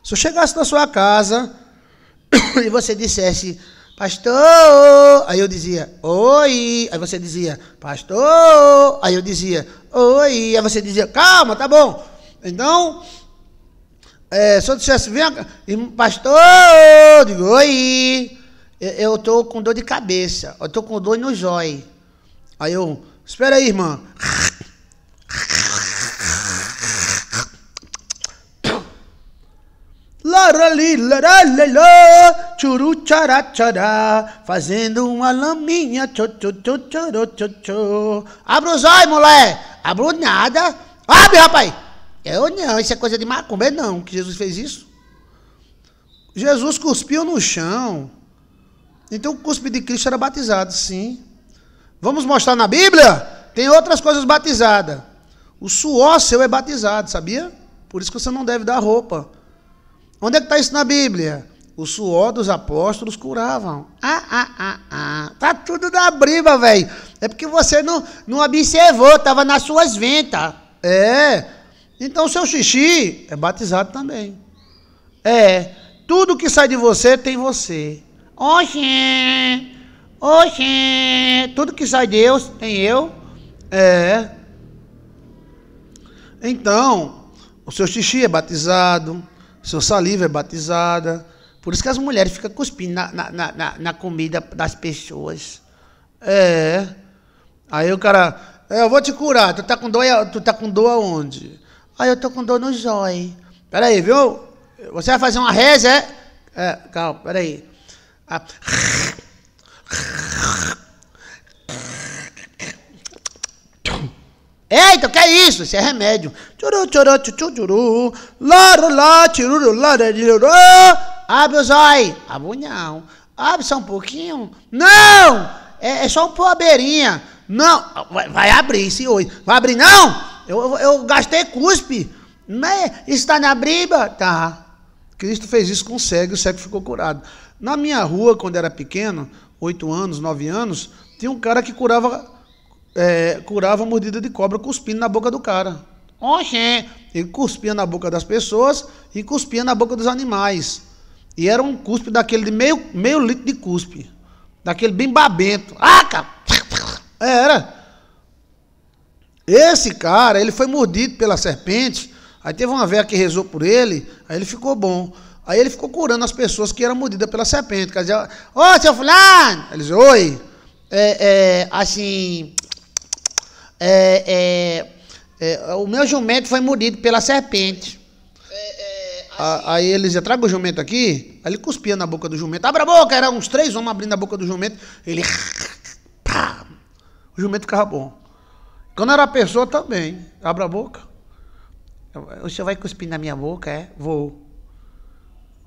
se eu chegasse na sua casa e você dissesse pastor! Aí eu dizia, oi! Aí você dizia, pastor! Aí eu dizia, oi! Aí você dizia, calma, tá bom. Então, é, se eu dissesse, vem, pastor! Eu digo, oi! Eu estou com dor de cabeça, eu estou com dor no zóio. Aí eu, espera aí, irmã. fazendo uma laminha, tchotchotchotchotchotchotchô. Abre os olhos, mulher! abra nada! Abre, rapaz! Eu é não, isso é coisa de macumba, é não, que Jesus fez isso. Jesus cuspiu no chão. Então o cuspe de Cristo era batizado, sim. Vamos mostrar na Bíblia? Tem outras coisas batizadas. O suor seu é batizado, sabia? Por isso que você não deve dar roupa. Onde é que está isso na Bíblia? O suor dos apóstolos curavam. Ah, ah, ah, ah. Tá tudo na briba, velho. É porque você não, não observou, estava nas suas ventas. É. Então seu xixi é batizado também. É. Tudo que sai de você tem você. Oxê! Oxê! Tudo que sai de Deus tem eu. É. Então, o seu xixi é batizado sua saliva é batizada. Por isso que as mulheres ficam cuspindo na, na, na, na comida das pessoas. É. Aí o cara, é, eu vou te curar. Tu tá com dor, tu tá com dor aonde? Aí eu tô com dor no Pera Peraí, viu? Você vai fazer uma reza, é? É, calma, peraí. Ah. Eita, o que é isso? Isso é remédio. Abre os olhos. Abre ah, não. Abre só um pouquinho. Não! É, é só um pobeirinha. Não, vai, vai abrir se oi, Vai abrir, não? Eu, eu, eu gastei cuspe. Né? Está na briba? Tá. Cristo fez isso com o cego e o cego ficou curado. Na minha rua, quando era pequeno, 8 anos, 9 anos, tinha um cara que curava é, curava mordida de cobra cuspindo na boca do cara. Oxê! Ele cuspia na boca das pessoas e cuspia na boca dos animais. E era um cuspe daquele de meio, meio litro de cuspe. Daquele bem babento. Ah, cara! É, era. Esse cara, ele foi mordido pela serpente. Aí teve uma velha que rezou por ele. Aí ele ficou bom. Aí ele ficou curando as pessoas que eram mordidas pela serpente. Quer dizer, ô, seu fulano! Ele dizia, oi. É, é, assim, é, é, é, o meu jumento foi mordido pela serpente. É, é, aí eles diziam, traga o jumento aqui. Aí ele cuspia na boca do jumento. Abra a boca! Era uns três homens abrindo a boca do jumento. Ele. Pá, o jumento ficava bom. Quando era pessoa também. Abra a boca. O senhor vai cuspir na minha boca? É? Vou.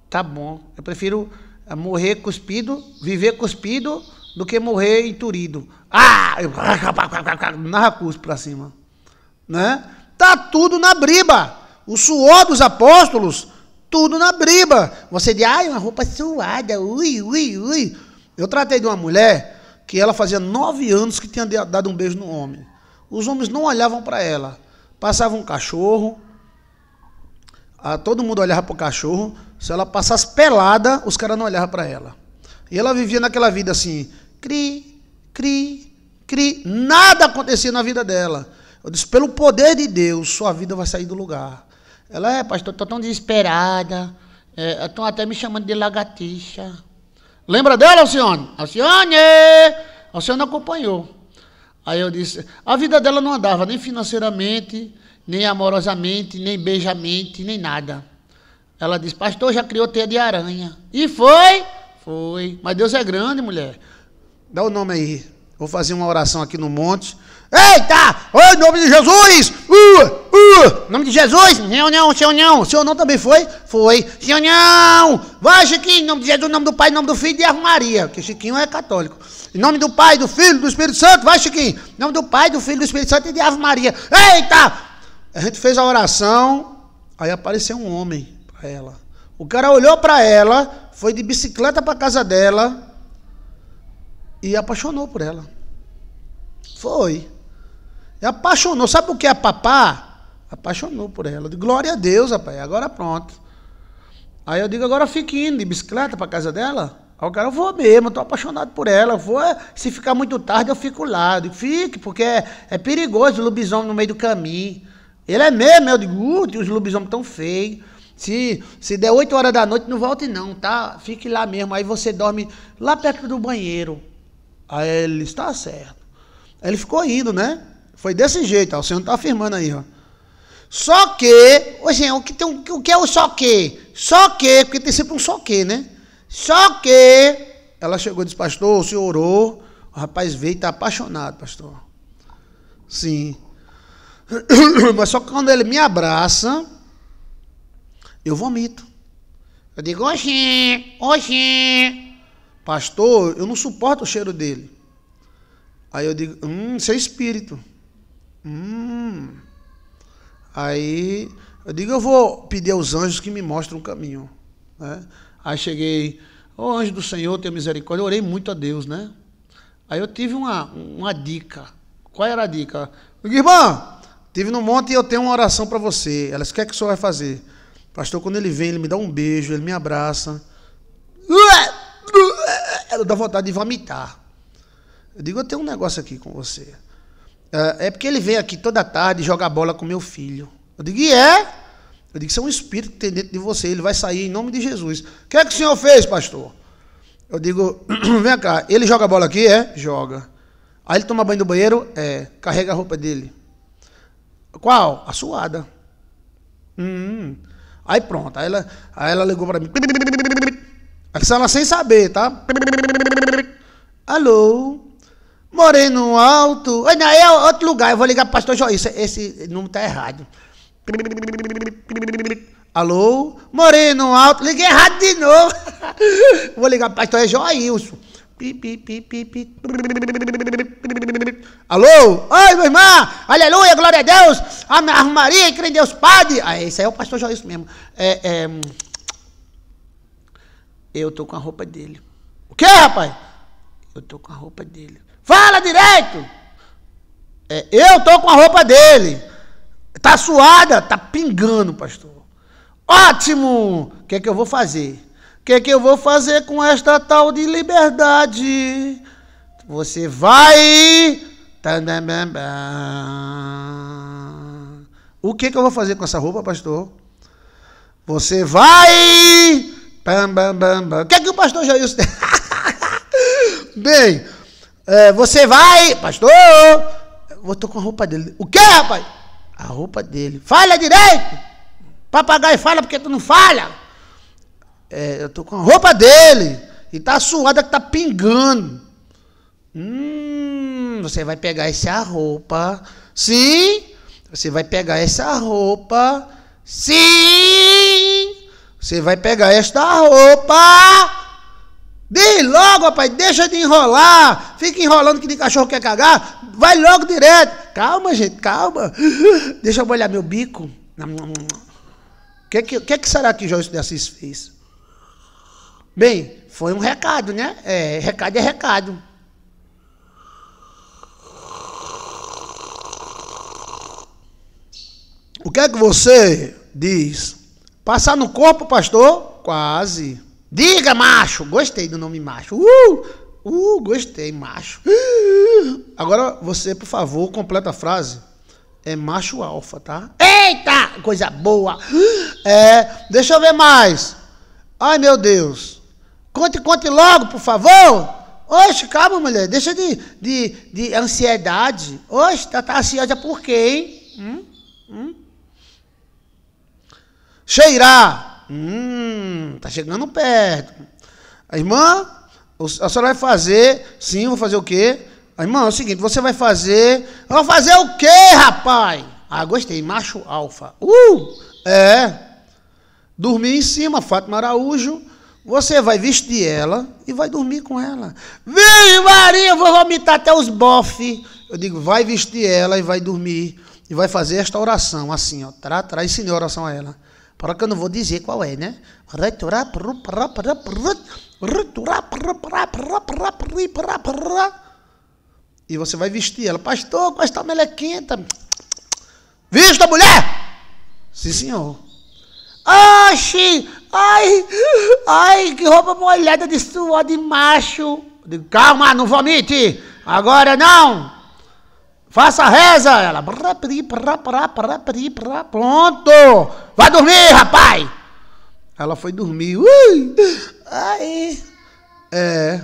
Tá bom. Eu prefiro morrer cuspido, viver cuspido do que morrer enturido. Ah! Eu... Narra curso pra cima. Né? Tá tudo na briba. O suor dos apóstolos, tudo na briba. Você diz, ai, uma roupa suada, ui, ui, ui. Eu tratei de uma mulher que ela fazia nove anos que tinha dado um beijo no homem. Os homens não olhavam para ela. Passava um cachorro, a, todo mundo olhava para o cachorro. Se ela passasse pelada, os caras não olhavam para ela. E ela vivia naquela vida assim, cri, cri, cri. Nada acontecia na vida dela. Eu disse, pelo poder de Deus, sua vida vai sair do lugar. Ela, é, pastor, estou tão desesperada. Estão é, até me chamando de lagartixa. Lembra dela, Alcione? Alcione! Alcione acompanhou. Aí eu disse, a vida dela não andava nem financeiramente, nem amorosamente, nem beijamente, nem nada. Ela disse, pastor, já criou teia de aranha. E foi? Foi. Mas Deus é grande, mulher. Dá o nome aí. Vou fazer uma oração aqui no monte. Eita! Oi, nome de Jesus! Uh, uh, nome de Jesus! Reunião, não, Seu não também foi? Foi. não. Vai, Chiquinho, em nome de Jesus, em nome do Pai, em nome do Filho e de Maria, que Chiquinho é católico. Em nome do Pai, do Filho, do Espírito Santo, vai, Chiquinho! Em nome do Pai, do Filho, do Espírito Santo e de Ave Maria. Eita! A gente fez a oração, aí apareceu um homem para ela. O cara olhou para ela, foi de bicicleta para casa dela, e apaixonou por ela. Foi. E apaixonou. Sabe o que é papá? Apaixonou por ela. De glória a Deus, rapaz. Agora pronto. Aí eu digo, agora fique indo de bicicleta para casa dela. Aí o cara, eu vou mesmo, estou tô apaixonado por ela. Eu vou, é, se ficar muito tarde, eu fico lá. Eu digo, fique, porque é, é perigoso o lobisomem no meio do caminho. Ele é mesmo, eu digo, uh, os lobisomens tão feios. Se, se der 8 horas da noite, não volte não, tá? Fique lá mesmo. Aí você dorme lá perto do banheiro. Aí ele está certo. Aí ele ficou indo, né? Foi desse jeito, ó, o senhor está afirmando aí, ó. Só que, hoje, o que, tem, o que é o só que? Só que, porque tem sempre um só que, né? Só que, ela chegou e disse, pastor, o senhor orou, o rapaz veio e está apaixonado, pastor. Sim. Mas só que quando ele me abraça, eu vomito. Eu digo, oxi, oxi, pastor, eu não suporto o cheiro dele. Aí eu digo, hum, isso é espírito. Hum. Aí eu digo, eu vou pedir aos anjos que me mostrem o um caminho. Né? Aí cheguei, ô oh, anjo do Senhor, tenha misericórdia. Eu orei muito a Deus, né? Aí eu tive uma, uma dica. Qual era a dica? Eu digo, irmã, tive no monte e eu tenho uma oração para você. Ela disse, o que é que o senhor vai fazer? Pastor, quando ele vem, ele me dá um beijo, ele me abraça. Ué! ela dá vontade de vomitar. Eu digo, eu tenho um negócio aqui com você. É, é porque ele vem aqui toda tarde jogar bola com meu filho. Eu digo, e é? Eu digo, isso é um espírito que tem dentro de você, ele vai sair em nome de Jesus. O que é que o senhor fez, pastor? Eu digo, vem cá, ele joga bola aqui? É? Joga. Aí ele toma banho do banheiro? É. Carrega a roupa dele. Qual? A suada. Hum. hum, hum. Aí pronto, aí ela, aí ela ligou para mim. Aqui é ela sem saber, tá? Alô? Moreno Alto. Não, é outro lugar. Eu vou ligar pro pastor Joyce. Esse número tá errado. Alô? Moreno Alto. Liguei errado de novo. Vou ligar pro pastor Joilson. Alô? Oi, meu irmão! Aleluia, glória a Deus! Ah, arrumaria Maria, crê em Deus Padre! Ah, esse aí é o pastor Joilson mesmo. É, é... Hum, eu tô com a roupa dele. O quê, rapaz? Eu tô com a roupa dele. Fala direito! É, eu tô com a roupa dele. Tá suada, tá pingando, pastor. Ótimo! O que é que eu vou fazer? O que é que eu vou fazer com esta tal de liberdade? Você vai. O que é que eu vou fazer com essa roupa, pastor? Você vai Bam, bam, bam, bam. O que é que o pastor Jailson tem? Bem, é, você vai, pastor. Eu tô com a roupa dele. O que, rapaz? A roupa dele. Falha direito! Papagaio fala porque tu não falha. É, eu tô com a roupa dele. E tá suada que tá pingando. Hum, você vai pegar essa roupa. Sim, você vai pegar essa roupa. Sim! Você vai pegar esta roupa. Diz logo, rapaz, deixa de enrolar. Fica enrolando que de cachorro quer cagar. Vai logo direto. Calma, gente, calma. Deixa eu molhar meu bico. O que, que, que, que será que Joyce de Assis fez? Bem, foi um recado, né? É, recado é recado. O que é que você diz Passar no corpo, pastor? Quase. Diga, macho. Gostei do nome macho. Uh, uh, gostei, macho. Agora você, por favor, completa a frase. É macho alfa, tá? Eita, coisa boa. É, deixa eu ver mais. Ai, meu Deus. Conte, conte logo, por favor. Oxe, calma, mulher. Deixa de, de, de ansiedade. Oxe, tá, tá ansiosa por quê, hein? Hum? Hum? cheirar. Hum, tá chegando perto. A irmã, a senhora vai fazer, sim, vou fazer o quê? A irmã, é o seguinte, você vai fazer, vai fazer o quê, rapaz? Ah, gostei, macho alfa. Uh, é. Dormir em cima, Fátima Araújo. Você vai vestir ela e vai dormir com ela. Vem, Maria, eu vou vomitar até os bofe. Eu digo, vai vestir ela e vai dormir. E vai fazer esta oração, assim, ó. Tra, tra, ensinei a oração a ela. Para que eu não vou dizer qual é, né? E você vai vestir ela. Pastor, com esta melequinha. Tá- Vista, mulher! Sim, senhor. Oxi! Ai! Ai, que roupa molhada de suor de macho! Calma, não vomite! Agora não! Faça a reza, ela. Pronto! Vai dormir, rapaz! Ela foi dormir. Ui! Aí. É.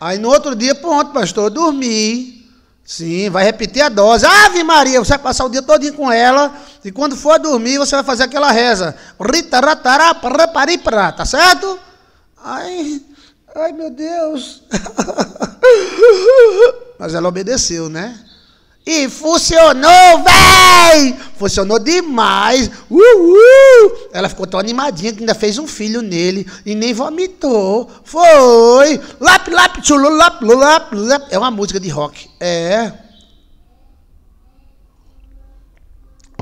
Aí no outro dia, pronto, pastor, dormi. Sim, vai repetir a dose. Ave Maria, você vai passar o dia todinho com ela. E quando for dormir, você vai fazer aquela reza. Tá certo? Aí. Ai, meu Deus. Mas ela obedeceu, né? E funcionou, véi! Funcionou demais! Uhul! Ela ficou tão animadinha que ainda fez um filho nele e nem vomitou. Foi! Lap, lap, tchululap, lulap, lulap. É uma música de rock. É.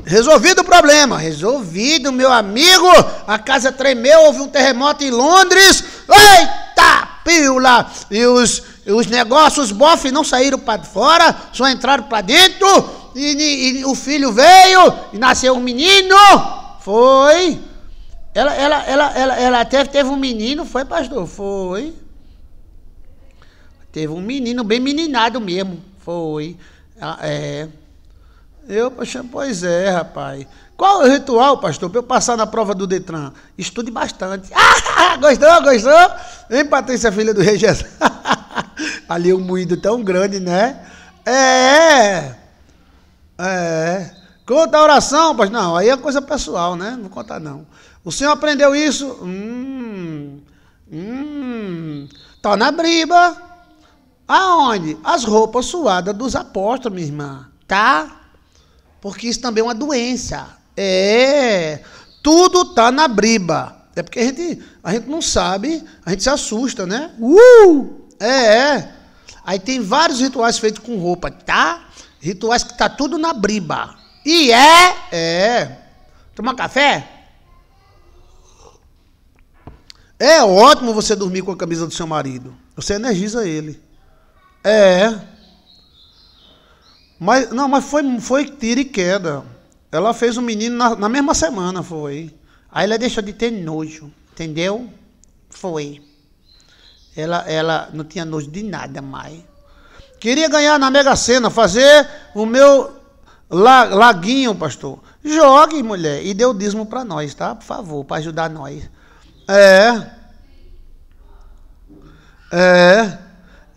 Resolvido o problema. Resolvido, meu amigo. A casa tremeu, houve um terremoto em Londres. Eita pílula e os, os negócios bofe não saíram para fora, só entraram para dentro. E, e, e, o filho veio e nasceu um menino. Foi. Ela, ela, ela, ela, ela teve, teve um menino, foi, pastor? Foi. Teve um menino bem meninado mesmo. Foi. Ah, é. Eu, poxa, pois é, rapaz. Qual é o ritual, pastor, para eu passar na prova do Detran? Estude bastante. Ah, gostou, gostou? Hein, Patrícia, filha do rei Jesus? Ali um moído tão grande, né? É, é, é. Conta a oração, pastor. Não, aí é coisa pessoal, né? Não vou contar, não. O senhor aprendeu isso? Hum, hum. Tá na briba. Aonde? As roupas suadas dos apóstolos, minha irmã. Tá? Porque isso também é uma doença. É, tudo tá na briba. É porque a gente, a gente não sabe, a gente se assusta, né? Uh! É, é. Aí tem vários rituais feitos com roupa, tá? Rituais que tá tudo na briba. E é, é. Tomar café? É ótimo você dormir com a camisa do seu marido. Você energiza ele. É. Mas não, mas foi foi tiro e queda. Ela fez um menino na, na mesma semana, foi. Aí ela deixou de ter nojo, entendeu? Foi. Ela, ela não tinha nojo de nada mais. Queria ganhar na Mega Sena, fazer o meu la, laguinho, pastor. Jogue, mulher, e dê o dízimo para nós, tá? Por favor, para ajudar nós. É. É.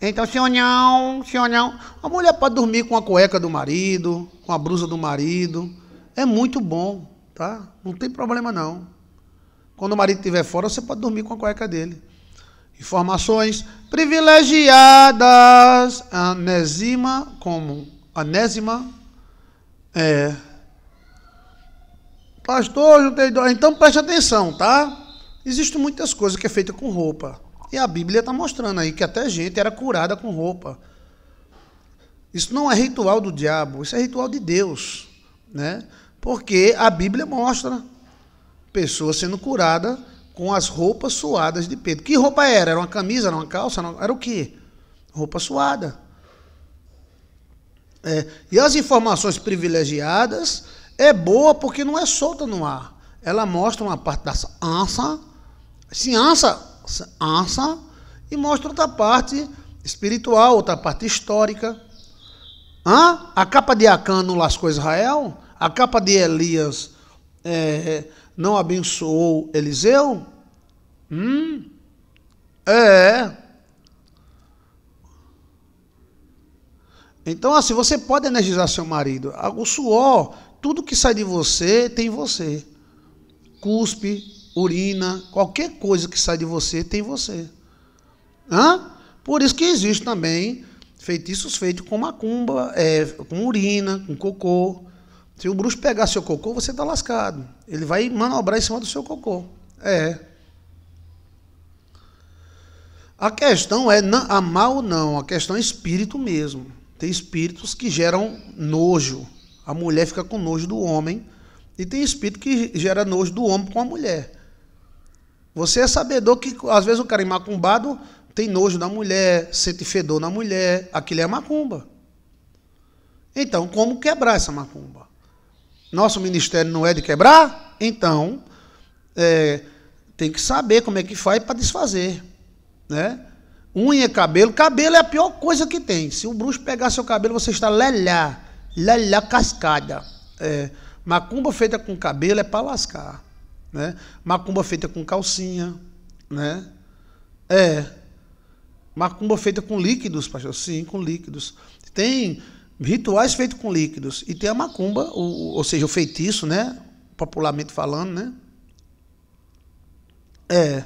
Então, senhor não, senhor não. A mulher pode dormir com a cueca do marido, com a blusa do marido é muito bom, tá? Não tem problema não. Quando o marido estiver fora, você pode dormir com a cueca dele. Informações privilegiadas. Anésima, como? Anésima. É. Pastor, juntei. Então preste atenção, tá? Existem muitas coisas que é feita com roupa. E a Bíblia está mostrando aí que até gente era curada com roupa. Isso não é ritual do diabo, isso é ritual de Deus, né? Porque a Bíblia mostra pessoas sendo curadas com as roupas suadas de Pedro. Que roupa era? Era uma camisa, era uma calça? Era o quê? Roupa suada. É. E as informações privilegiadas é boa porque não é solta no ar. Ela mostra uma parte da ansa, ciência, ansa, e mostra outra parte espiritual, outra parte histórica. Hã? A capa de Acã não lascou Israel? A capa de Elias é, não abençoou Eliseu? Hum? É. Então, assim, você pode energizar seu marido. O suor, tudo que sai de você, tem você. Cuspe, urina, qualquer coisa que sai de você, tem você. Hã? Por isso que existe também feitiços feitos com macumba, é, com urina, com cocô, se o bruxo pegar seu cocô, você está lascado. Ele vai manobrar em cima do seu cocô. É. A questão é amar ou não, a questão é espírito mesmo. Tem espíritos que geram nojo. A mulher fica com nojo do homem. E tem espírito que gera nojo do homem com a mulher. Você é sabedor que, às vezes, o cara em é macumbado tem nojo da mulher, sente fedor na mulher. Aquilo é macumba. Então, como quebrar essa macumba? Nosso ministério não é de quebrar? Então, é, tem que saber como é que faz para desfazer. Né? Unha, cabelo. Cabelo é a pior coisa que tem. Se o bruxo pegar seu cabelo, você está lelhá. Lelhá cascada. É, macumba feita com cabelo é para lascar. Né? Macumba feita com calcinha. Né? É. Macumba feita com líquidos, pastor. Sim, com líquidos. Tem rituais feitos com líquidos. E tem a macumba, ou, ou seja, o feitiço, né? Popularmente falando, né? É.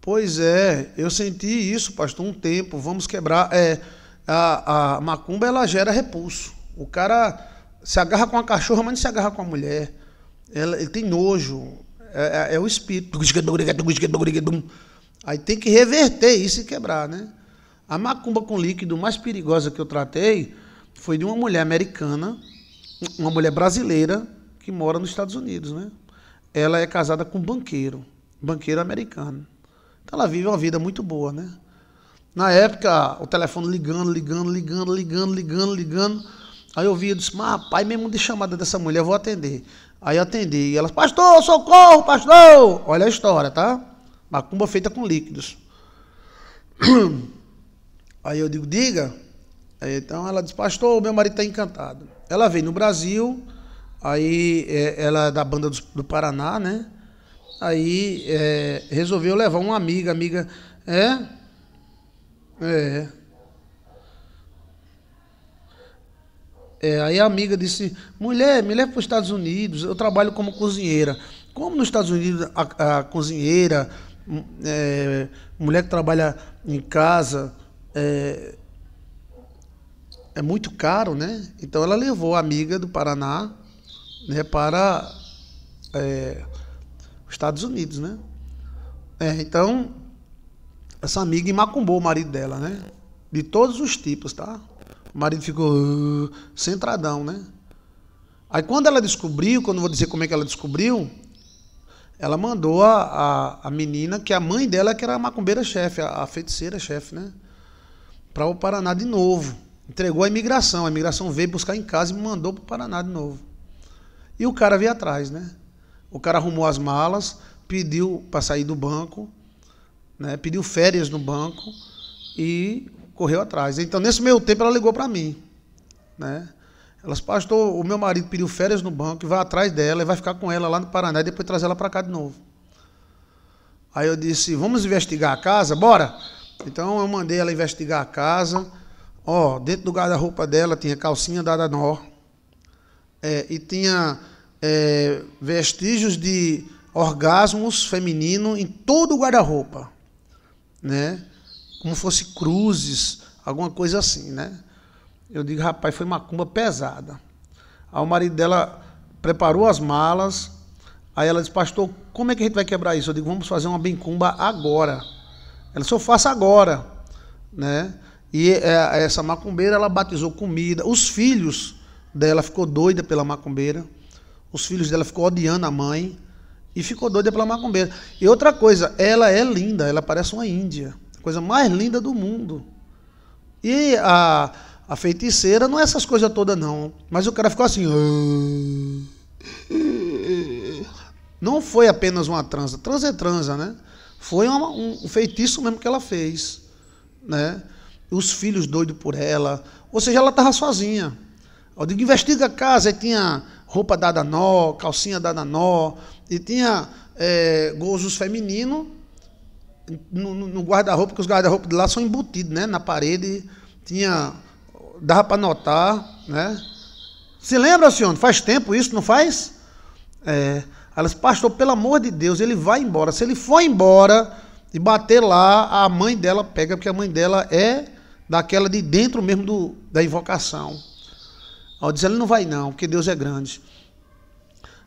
Pois é, eu senti isso, pastor, um tempo. Vamos quebrar. É, a, a macumba ela gera repulso. O cara se agarra com a cachorra, mas não se agarra com a mulher. Ela, ele tem nojo. É, é, é o espírito. Aí tem que reverter isso e quebrar, né? A macumba com líquido mais perigosa que eu tratei foi de uma mulher americana, uma mulher brasileira que mora nos Estados Unidos, né? Ela é casada com um banqueiro, banqueiro americano. Então ela vive uma vida muito boa, né? Na época, o telefone ligando, ligando, ligando, ligando, ligando, ligando. Aí eu via, eu disse, mas pai, mesmo de chamada dessa mulher, eu vou atender. Aí eu atendi, e ela, pastor, socorro, pastor! Olha a história, tá? Macumba feita com líquidos. Aí eu digo, diga. Aí, então ela diz, pastor, meu marido está encantado. Ela veio no Brasil, aí é, ela é da banda do, do Paraná, né? Aí é, resolveu levar uma amiga, amiga. É? É. É, aí a amiga disse: mulher, me leve para os Estados Unidos, eu trabalho como cozinheira. Como nos Estados Unidos a, a cozinheira, hum, é, mulher que trabalha em casa, é, é muito caro, né? Então ela levou a amiga do Paraná né, para é, os Estados Unidos, né? É, então, essa amiga macumbou o marido dela, né? De todos os tipos, tá? O marido ficou uh, centradão, né? Aí quando ela descobriu, quando eu vou dizer como é que ela descobriu, ela mandou a, a, a menina, que é a mãe dela que era a macumbeira-chefe, a, a feiticeira-chefe, né? para o Paraná de novo. Entregou a imigração. A imigração veio buscar em casa e me mandou para o Paraná de novo. E o cara veio atrás, né? O cara arrumou as malas, pediu para sair do banco, né? pediu férias no banco e correu atrás. Então, nesse meio tempo, ela ligou para mim. Né? Elas, pastor, o meu marido pediu férias no banco e vai atrás dela e vai ficar com ela lá no Paraná e depois traz ela para cá de novo. Aí eu disse: Vamos investigar a casa? Bora! Então eu mandei ela investigar a casa. Ó, dentro do guarda-roupa dela tinha calcinha dada nó. É, e tinha é, vestígios de orgasmos feminino em todo o guarda-roupa. Né? Como fosse cruzes, alguma coisa assim, né? Eu digo, rapaz, foi macumba pesada. Aí o marido dela preparou as malas. Aí ela disse, pastor, como é que a gente vai quebrar isso? Eu digo, vamos fazer uma bincumba agora. Ela só faça agora, né? E é, essa macumbeira ela batizou comida. Os filhos dela ficou doida pela macumbeira. Os filhos dela ficou odiando a mãe e ficou doida pela macumbeira. E outra coisa, ela é linda, ela parece uma índia, coisa mais linda do mundo. E a, a feiticeira não é essas coisas todas não, mas o cara ficou assim. Ah". Não foi apenas uma transa, transa é transa, né? Foi uma, um, feitiço mesmo que ela fez, né? Os filhos doidos por ela, ou seja, ela estava sozinha. Eu digo, investiga a casa, e tinha roupa dada nó, calcinha dada nó, e tinha é, gozos femininos no, no guarda-roupa, porque os guarda-roupa de lá são embutidos, né? Na parede, tinha... dava para notar, né? Se lembra, senhor? Faz tempo isso, não faz? É, ela disse, pastor, pelo amor de Deus, ele vai embora. Se ele for embora e bater lá, a mãe dela pega, porque a mãe dela é daquela de dentro mesmo do, da invocação. Ela disse, ele não vai não, porque Deus é grande.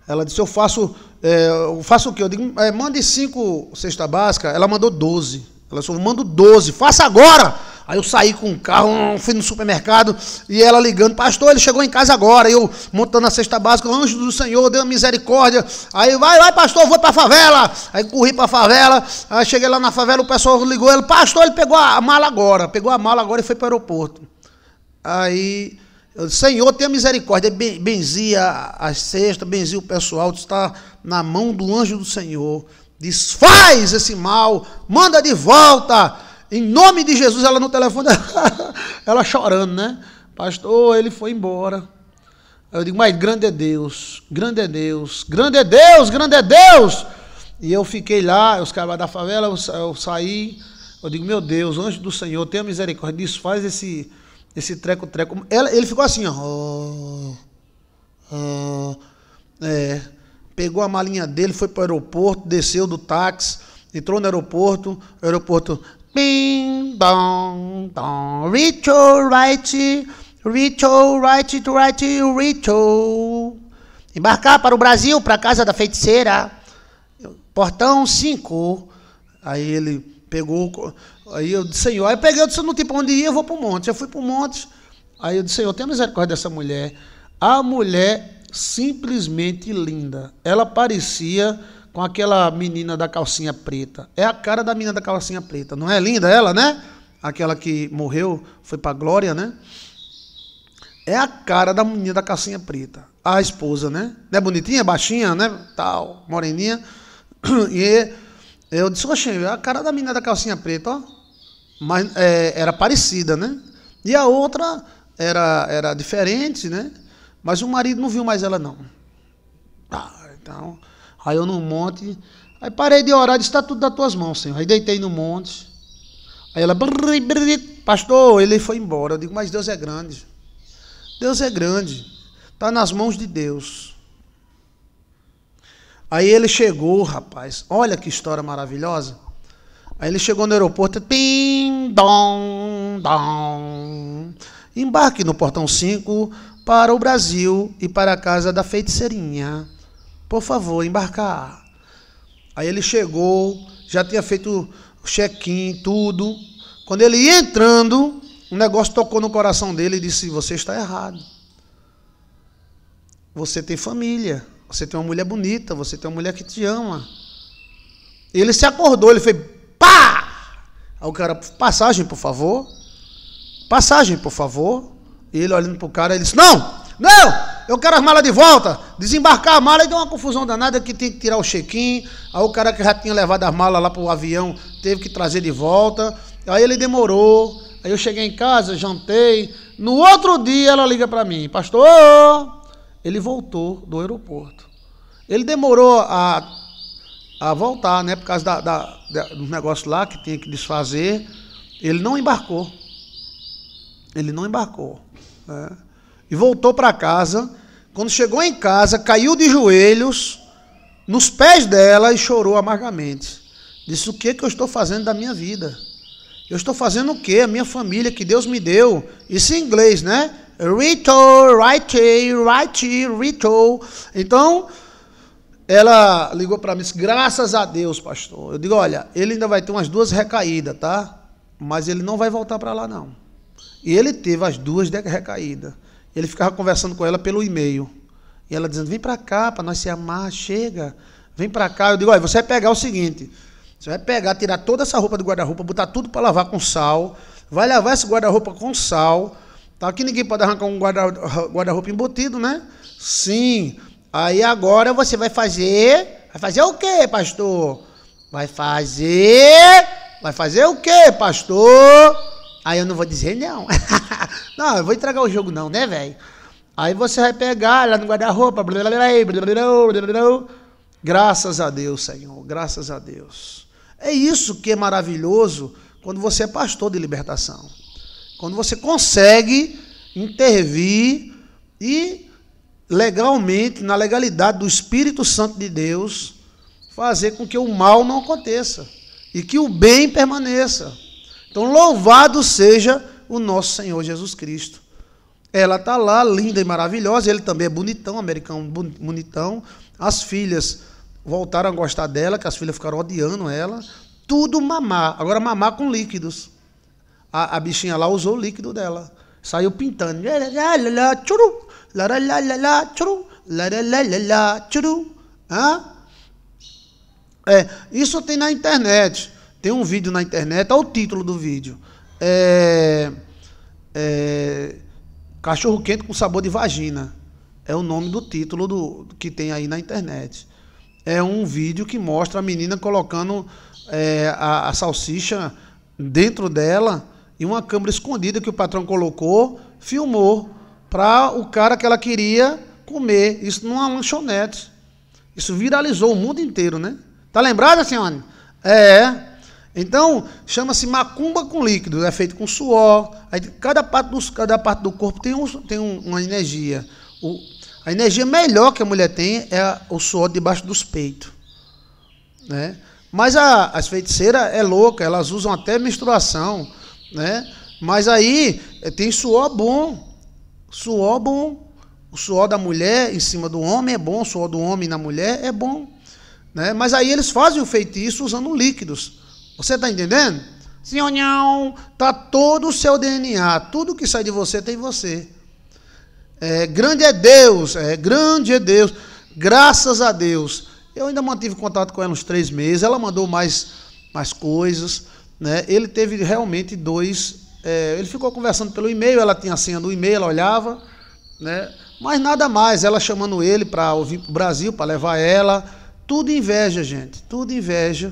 Ela disse, eu faço, é, eu faço o quê? Eu digo, é, mande cinco cesta básica. Ela mandou doze. Ela disse, eu mando doze, faça agora! Aí eu saí com o um carro, fui no supermercado e ela ligando, pastor, ele chegou em casa agora. Eu montando a cesta básica, anjo do Senhor, deu misericórdia. Aí vai, vai, pastor, vou para a favela. Aí corri para a favela, aí cheguei lá na favela, o pessoal ligou, ele, pastor, ele pegou a mala agora, pegou a mala agora e foi para o aeroporto. Aí eu disse, Senhor, tenha misericórdia. benzia as cestas, benzia o pessoal, está na mão do anjo do Senhor. Desfaz esse mal, manda de volta. Em nome de Jesus, ela no telefone, ela chorando, né? Pastor, ele foi embora. Aí eu digo, mas grande é Deus, grande é Deus, grande é Deus, grande é Deus. E eu fiquei lá, os caras da favela, eu, sa eu saí. Eu digo, meu Deus, anjo do Senhor, tenha misericórdia disso, faz esse, esse treco-treco. Ele ficou assim, ó. Oh, oh, é, pegou a malinha dele, foi para o aeroporto, desceu do táxi, entrou no aeroporto, aeroporto, Bing, dong, dong. Ritual, right. Ritual, right, right, ritual. Embarcar para o Brasil, para a casa da feiticeira. Portão 5. Aí ele pegou. Aí eu disse, Senhor. Aí eu peguei, eu disse, não tem para onde ir, eu vou para o monte. Eu fui para o monte. Aí eu disse, Senhor, tenha misericórdia dessa mulher. A mulher simplesmente linda. Ela parecia com aquela menina da calcinha preta. É a cara da menina da calcinha preta. Não é linda ela, né? Aquela que morreu, foi para glória, né? É a cara da menina da calcinha preta. A esposa, né? Não é bonitinha, baixinha, né? Tal, moreninha. E eu disse, oxe, é a cara da menina da calcinha preta, ó. Mas é, era parecida, né? E a outra era, era diferente, né? Mas o marido não viu mais ela, não. Ah, então, Aí eu no monte, aí parei de orar, disse, está tudo das tuas mãos, Senhor. Aí deitei no monte. Aí ela, brrr, brrr, pastor, ele foi embora. Eu digo, mas Deus é grande. Deus é grande. Está nas mãos de Deus. Aí ele chegou, rapaz. Olha que história maravilhosa. Aí ele chegou no aeroporto, pim, dom, dom. Embarque no portão 5 para o Brasil e para a casa da feiticeirinha. Por favor, embarcar. Aí ele chegou, já tinha feito o check-in, tudo. Quando ele ia entrando, um negócio tocou no coração dele e disse: Você está errado. Você tem família. Você tem uma mulher bonita. Você tem uma mulher que te ama. E ele se acordou. Ele fez: Pá! Aí o cara: Passagem, por favor. Passagem, por favor. E ele olhando para o cara, ele disse: Não, não, eu quero as malas de volta. Desembarcar a mala e deu uma confusão danada que tem que tirar o check-in. Aí o cara que já tinha levado as malas lá pro avião teve que trazer de volta. Aí ele demorou. Aí eu cheguei em casa, jantei. No outro dia ela liga para mim, pastor, ele voltou do aeroporto. Ele demorou a, a voltar, né? Por causa da, da, da, do negócio lá que tinha que desfazer. Ele não embarcou. Ele não embarcou. Né? E voltou para casa quando chegou em casa, caiu de joelhos nos pés dela e chorou amargamente. Disse: O que, é que eu estou fazendo da minha vida? Eu estou fazendo o que? A minha família que Deus me deu. Isso em é inglês, né? Rito, righty, righty, rito. Então, ela ligou para mim e disse: Graças a Deus, pastor. Eu digo: Olha, ele ainda vai ter umas duas recaídas, tá? Mas ele não vai voltar para lá, não. E ele teve as duas recaídas. Ele ficava conversando com ela pelo e-mail. E ela dizendo: vem para cá para nós se amar, chega, vem para cá. Eu digo: olha, você vai pegar o seguinte. Você vai pegar, tirar toda essa roupa do guarda-roupa, botar tudo para lavar com sal. Vai lavar esse guarda-roupa com sal. Tá? Aqui ninguém pode arrancar um guarda-roupa embutido, né? Sim. Aí agora você vai fazer. Vai fazer o quê, pastor? Vai fazer. Vai fazer o quê, pastor? Aí eu não vou dizer não. não, eu vou entregar o jogo não, né, velho? Aí você vai pegar lá no guarda-roupa. Graças a Deus, Senhor. Graças a Deus. É isso que é maravilhoso quando você é pastor de libertação. Quando você consegue intervir e legalmente, na legalidade do Espírito Santo de Deus, fazer com que o mal não aconteça e que o bem permaneça. Então, louvado seja o nosso Senhor Jesus Cristo. Ela está lá, linda e maravilhosa. Ele também é bonitão, americano bonitão. As filhas voltaram a gostar dela, que as filhas ficaram odiando ela. Tudo mamar. Agora, mamar com líquidos. A, a bichinha lá usou o líquido dela. Saiu pintando. É, isso tem na internet. Tem um vídeo na internet, olha o título do vídeo. É, é, Cachorro quente com sabor de vagina. É o nome do título do, que tem aí na internet. É um vídeo que mostra a menina colocando é, a, a salsicha dentro dela e uma câmera escondida que o patrão colocou, filmou para o cara que ela queria comer. Isso numa lanchonete. Isso viralizou o mundo inteiro, né? Tá lembrada, senhora? É. Então, chama-se macumba com líquido, é feito com suor. Aí, cada, parte do, cada parte do corpo tem, um, tem um, uma energia. O, a energia melhor que a mulher tem é o suor debaixo dos peitos. Né? Mas a, as feiticeiras é louca, elas usam até menstruação. Né? Mas aí eh, tem suor bom. Suor bom. O suor da mulher em cima do homem é bom, o suor do homem na mulher é bom. Né? Mas aí eles fazem o feitiço usando líquidos. Você está entendendo? não tá todo o seu DNA, tudo que sai de você tem você. É, grande é Deus, é grande é Deus. Graças a Deus. Eu ainda mantive contato com ela uns três meses. Ela mandou mais, mais coisas. Né? Ele teve realmente dois. É, ele ficou conversando pelo e-mail. Ela tinha a senha do e-mail, ela olhava. Né? Mas nada mais. Ela chamando ele para ouvir para o Brasil, para levar ela. Tudo inveja, gente. Tudo inveja.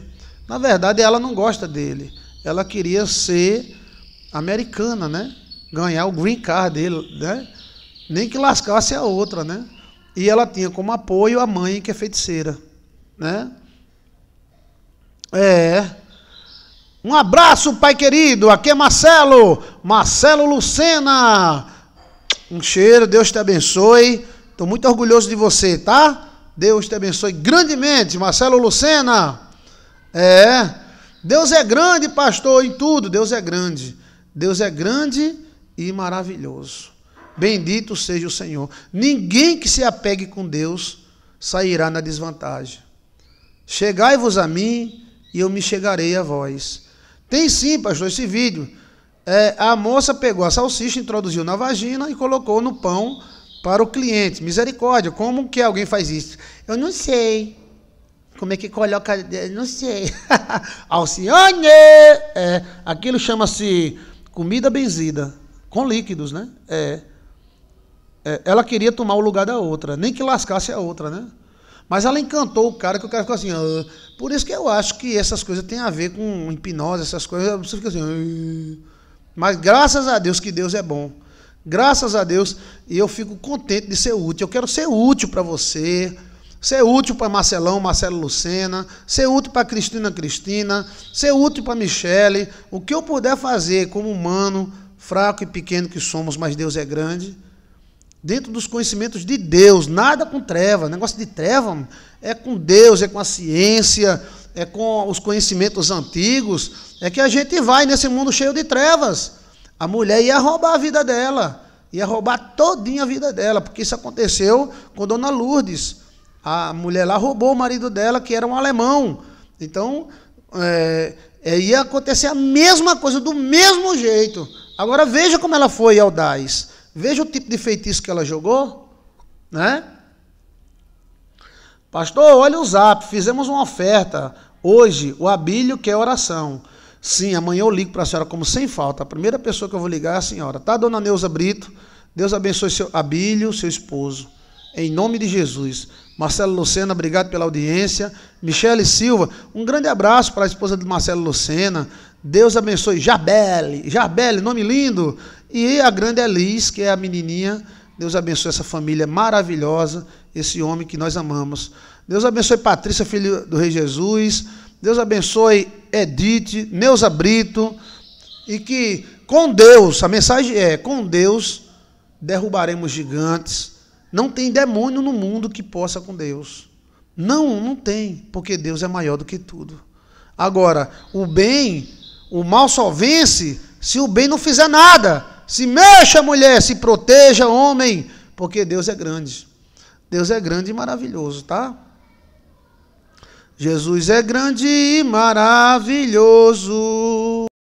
Na verdade, ela não gosta dele. Ela queria ser americana, né? Ganhar o green card dele, né? Nem que lascasse a outra, né? E ela tinha como apoio a mãe, que é feiticeira, né? É. Um abraço, pai querido. Aqui é Marcelo, Marcelo Lucena. Um cheiro, Deus te abençoe. Estou muito orgulhoso de você, tá? Deus te abençoe grandemente, Marcelo Lucena. É. Deus é grande, pastor, em tudo. Deus é grande. Deus é grande e maravilhoso. Bendito seja o Senhor. Ninguém que se apegue com Deus sairá na desvantagem. Chegai-vos a mim e eu me chegarei a vós. Tem sim, pastor, esse vídeo. É, a moça pegou a salsicha, introduziu na vagina e colocou no pão para o cliente. Misericórdia, como que alguém faz isso? Eu não sei como é que coloca, eh, não sei, Alcione! É, aquilo chama-se comida benzida, com líquidos, né? É, é, ela queria tomar o lugar da outra, nem que lascasse a outra, né? Mas ela encantou o cara, que o cara ficou assim. Ah. Por isso que eu acho que essas coisas têm a ver com hipnose, essas coisas. Você fica assim. Ah. Mas graças a Deus que Deus é bom. Graças a Deus, e eu fico contente de ser útil. Eu quero ser útil para você ser útil para Marcelão, Marcelo Lucena, ser útil para Cristina Cristina, ser útil para Michele, o que eu puder fazer como humano, fraco e pequeno que somos, mas Deus é grande, dentro dos conhecimentos de Deus, nada com treva, negócio de treva é com Deus, é com a ciência, é com os conhecimentos antigos, é que a gente vai nesse mundo cheio de trevas. A mulher ia roubar a vida dela, ia roubar todinha a vida dela, porque isso aconteceu com Dona Lourdes. A mulher lá roubou o marido dela, que era um alemão. Então, é, é, ia acontecer a mesma coisa, do mesmo jeito. Agora veja como ela foi audaz. Veja o tipo de feitiço que ela jogou. Né? Pastor, olha o zap, fizemos uma oferta. Hoje, o Abílio quer oração. Sim, amanhã eu ligo para a senhora como sem falta. A primeira pessoa que eu vou ligar é a senhora. Tá, dona Neuza Brito? Deus abençoe seu Abílio, seu esposo. Em nome de Jesus. Marcelo Lucena, obrigado pela audiência. Michele Silva, um grande abraço para a esposa de Marcelo Lucena. Deus abençoe. Jabele, Jabele, nome lindo. E a grande Elis, que é a menininha. Deus abençoe essa família maravilhosa, esse homem que nós amamos. Deus abençoe Patrícia, filho do Rei Jesus. Deus abençoe Edith, Neuza Brito. E que com Deus, a mensagem é: com Deus derrubaremos gigantes não tem demônio no mundo que possa com Deus. Não, não tem, porque Deus é maior do que tudo. Agora, o bem, o mal só vence se o bem não fizer nada. Se mexa, mulher, se proteja, homem, porque Deus é grande. Deus é grande e maravilhoso, tá? Jesus é grande e maravilhoso.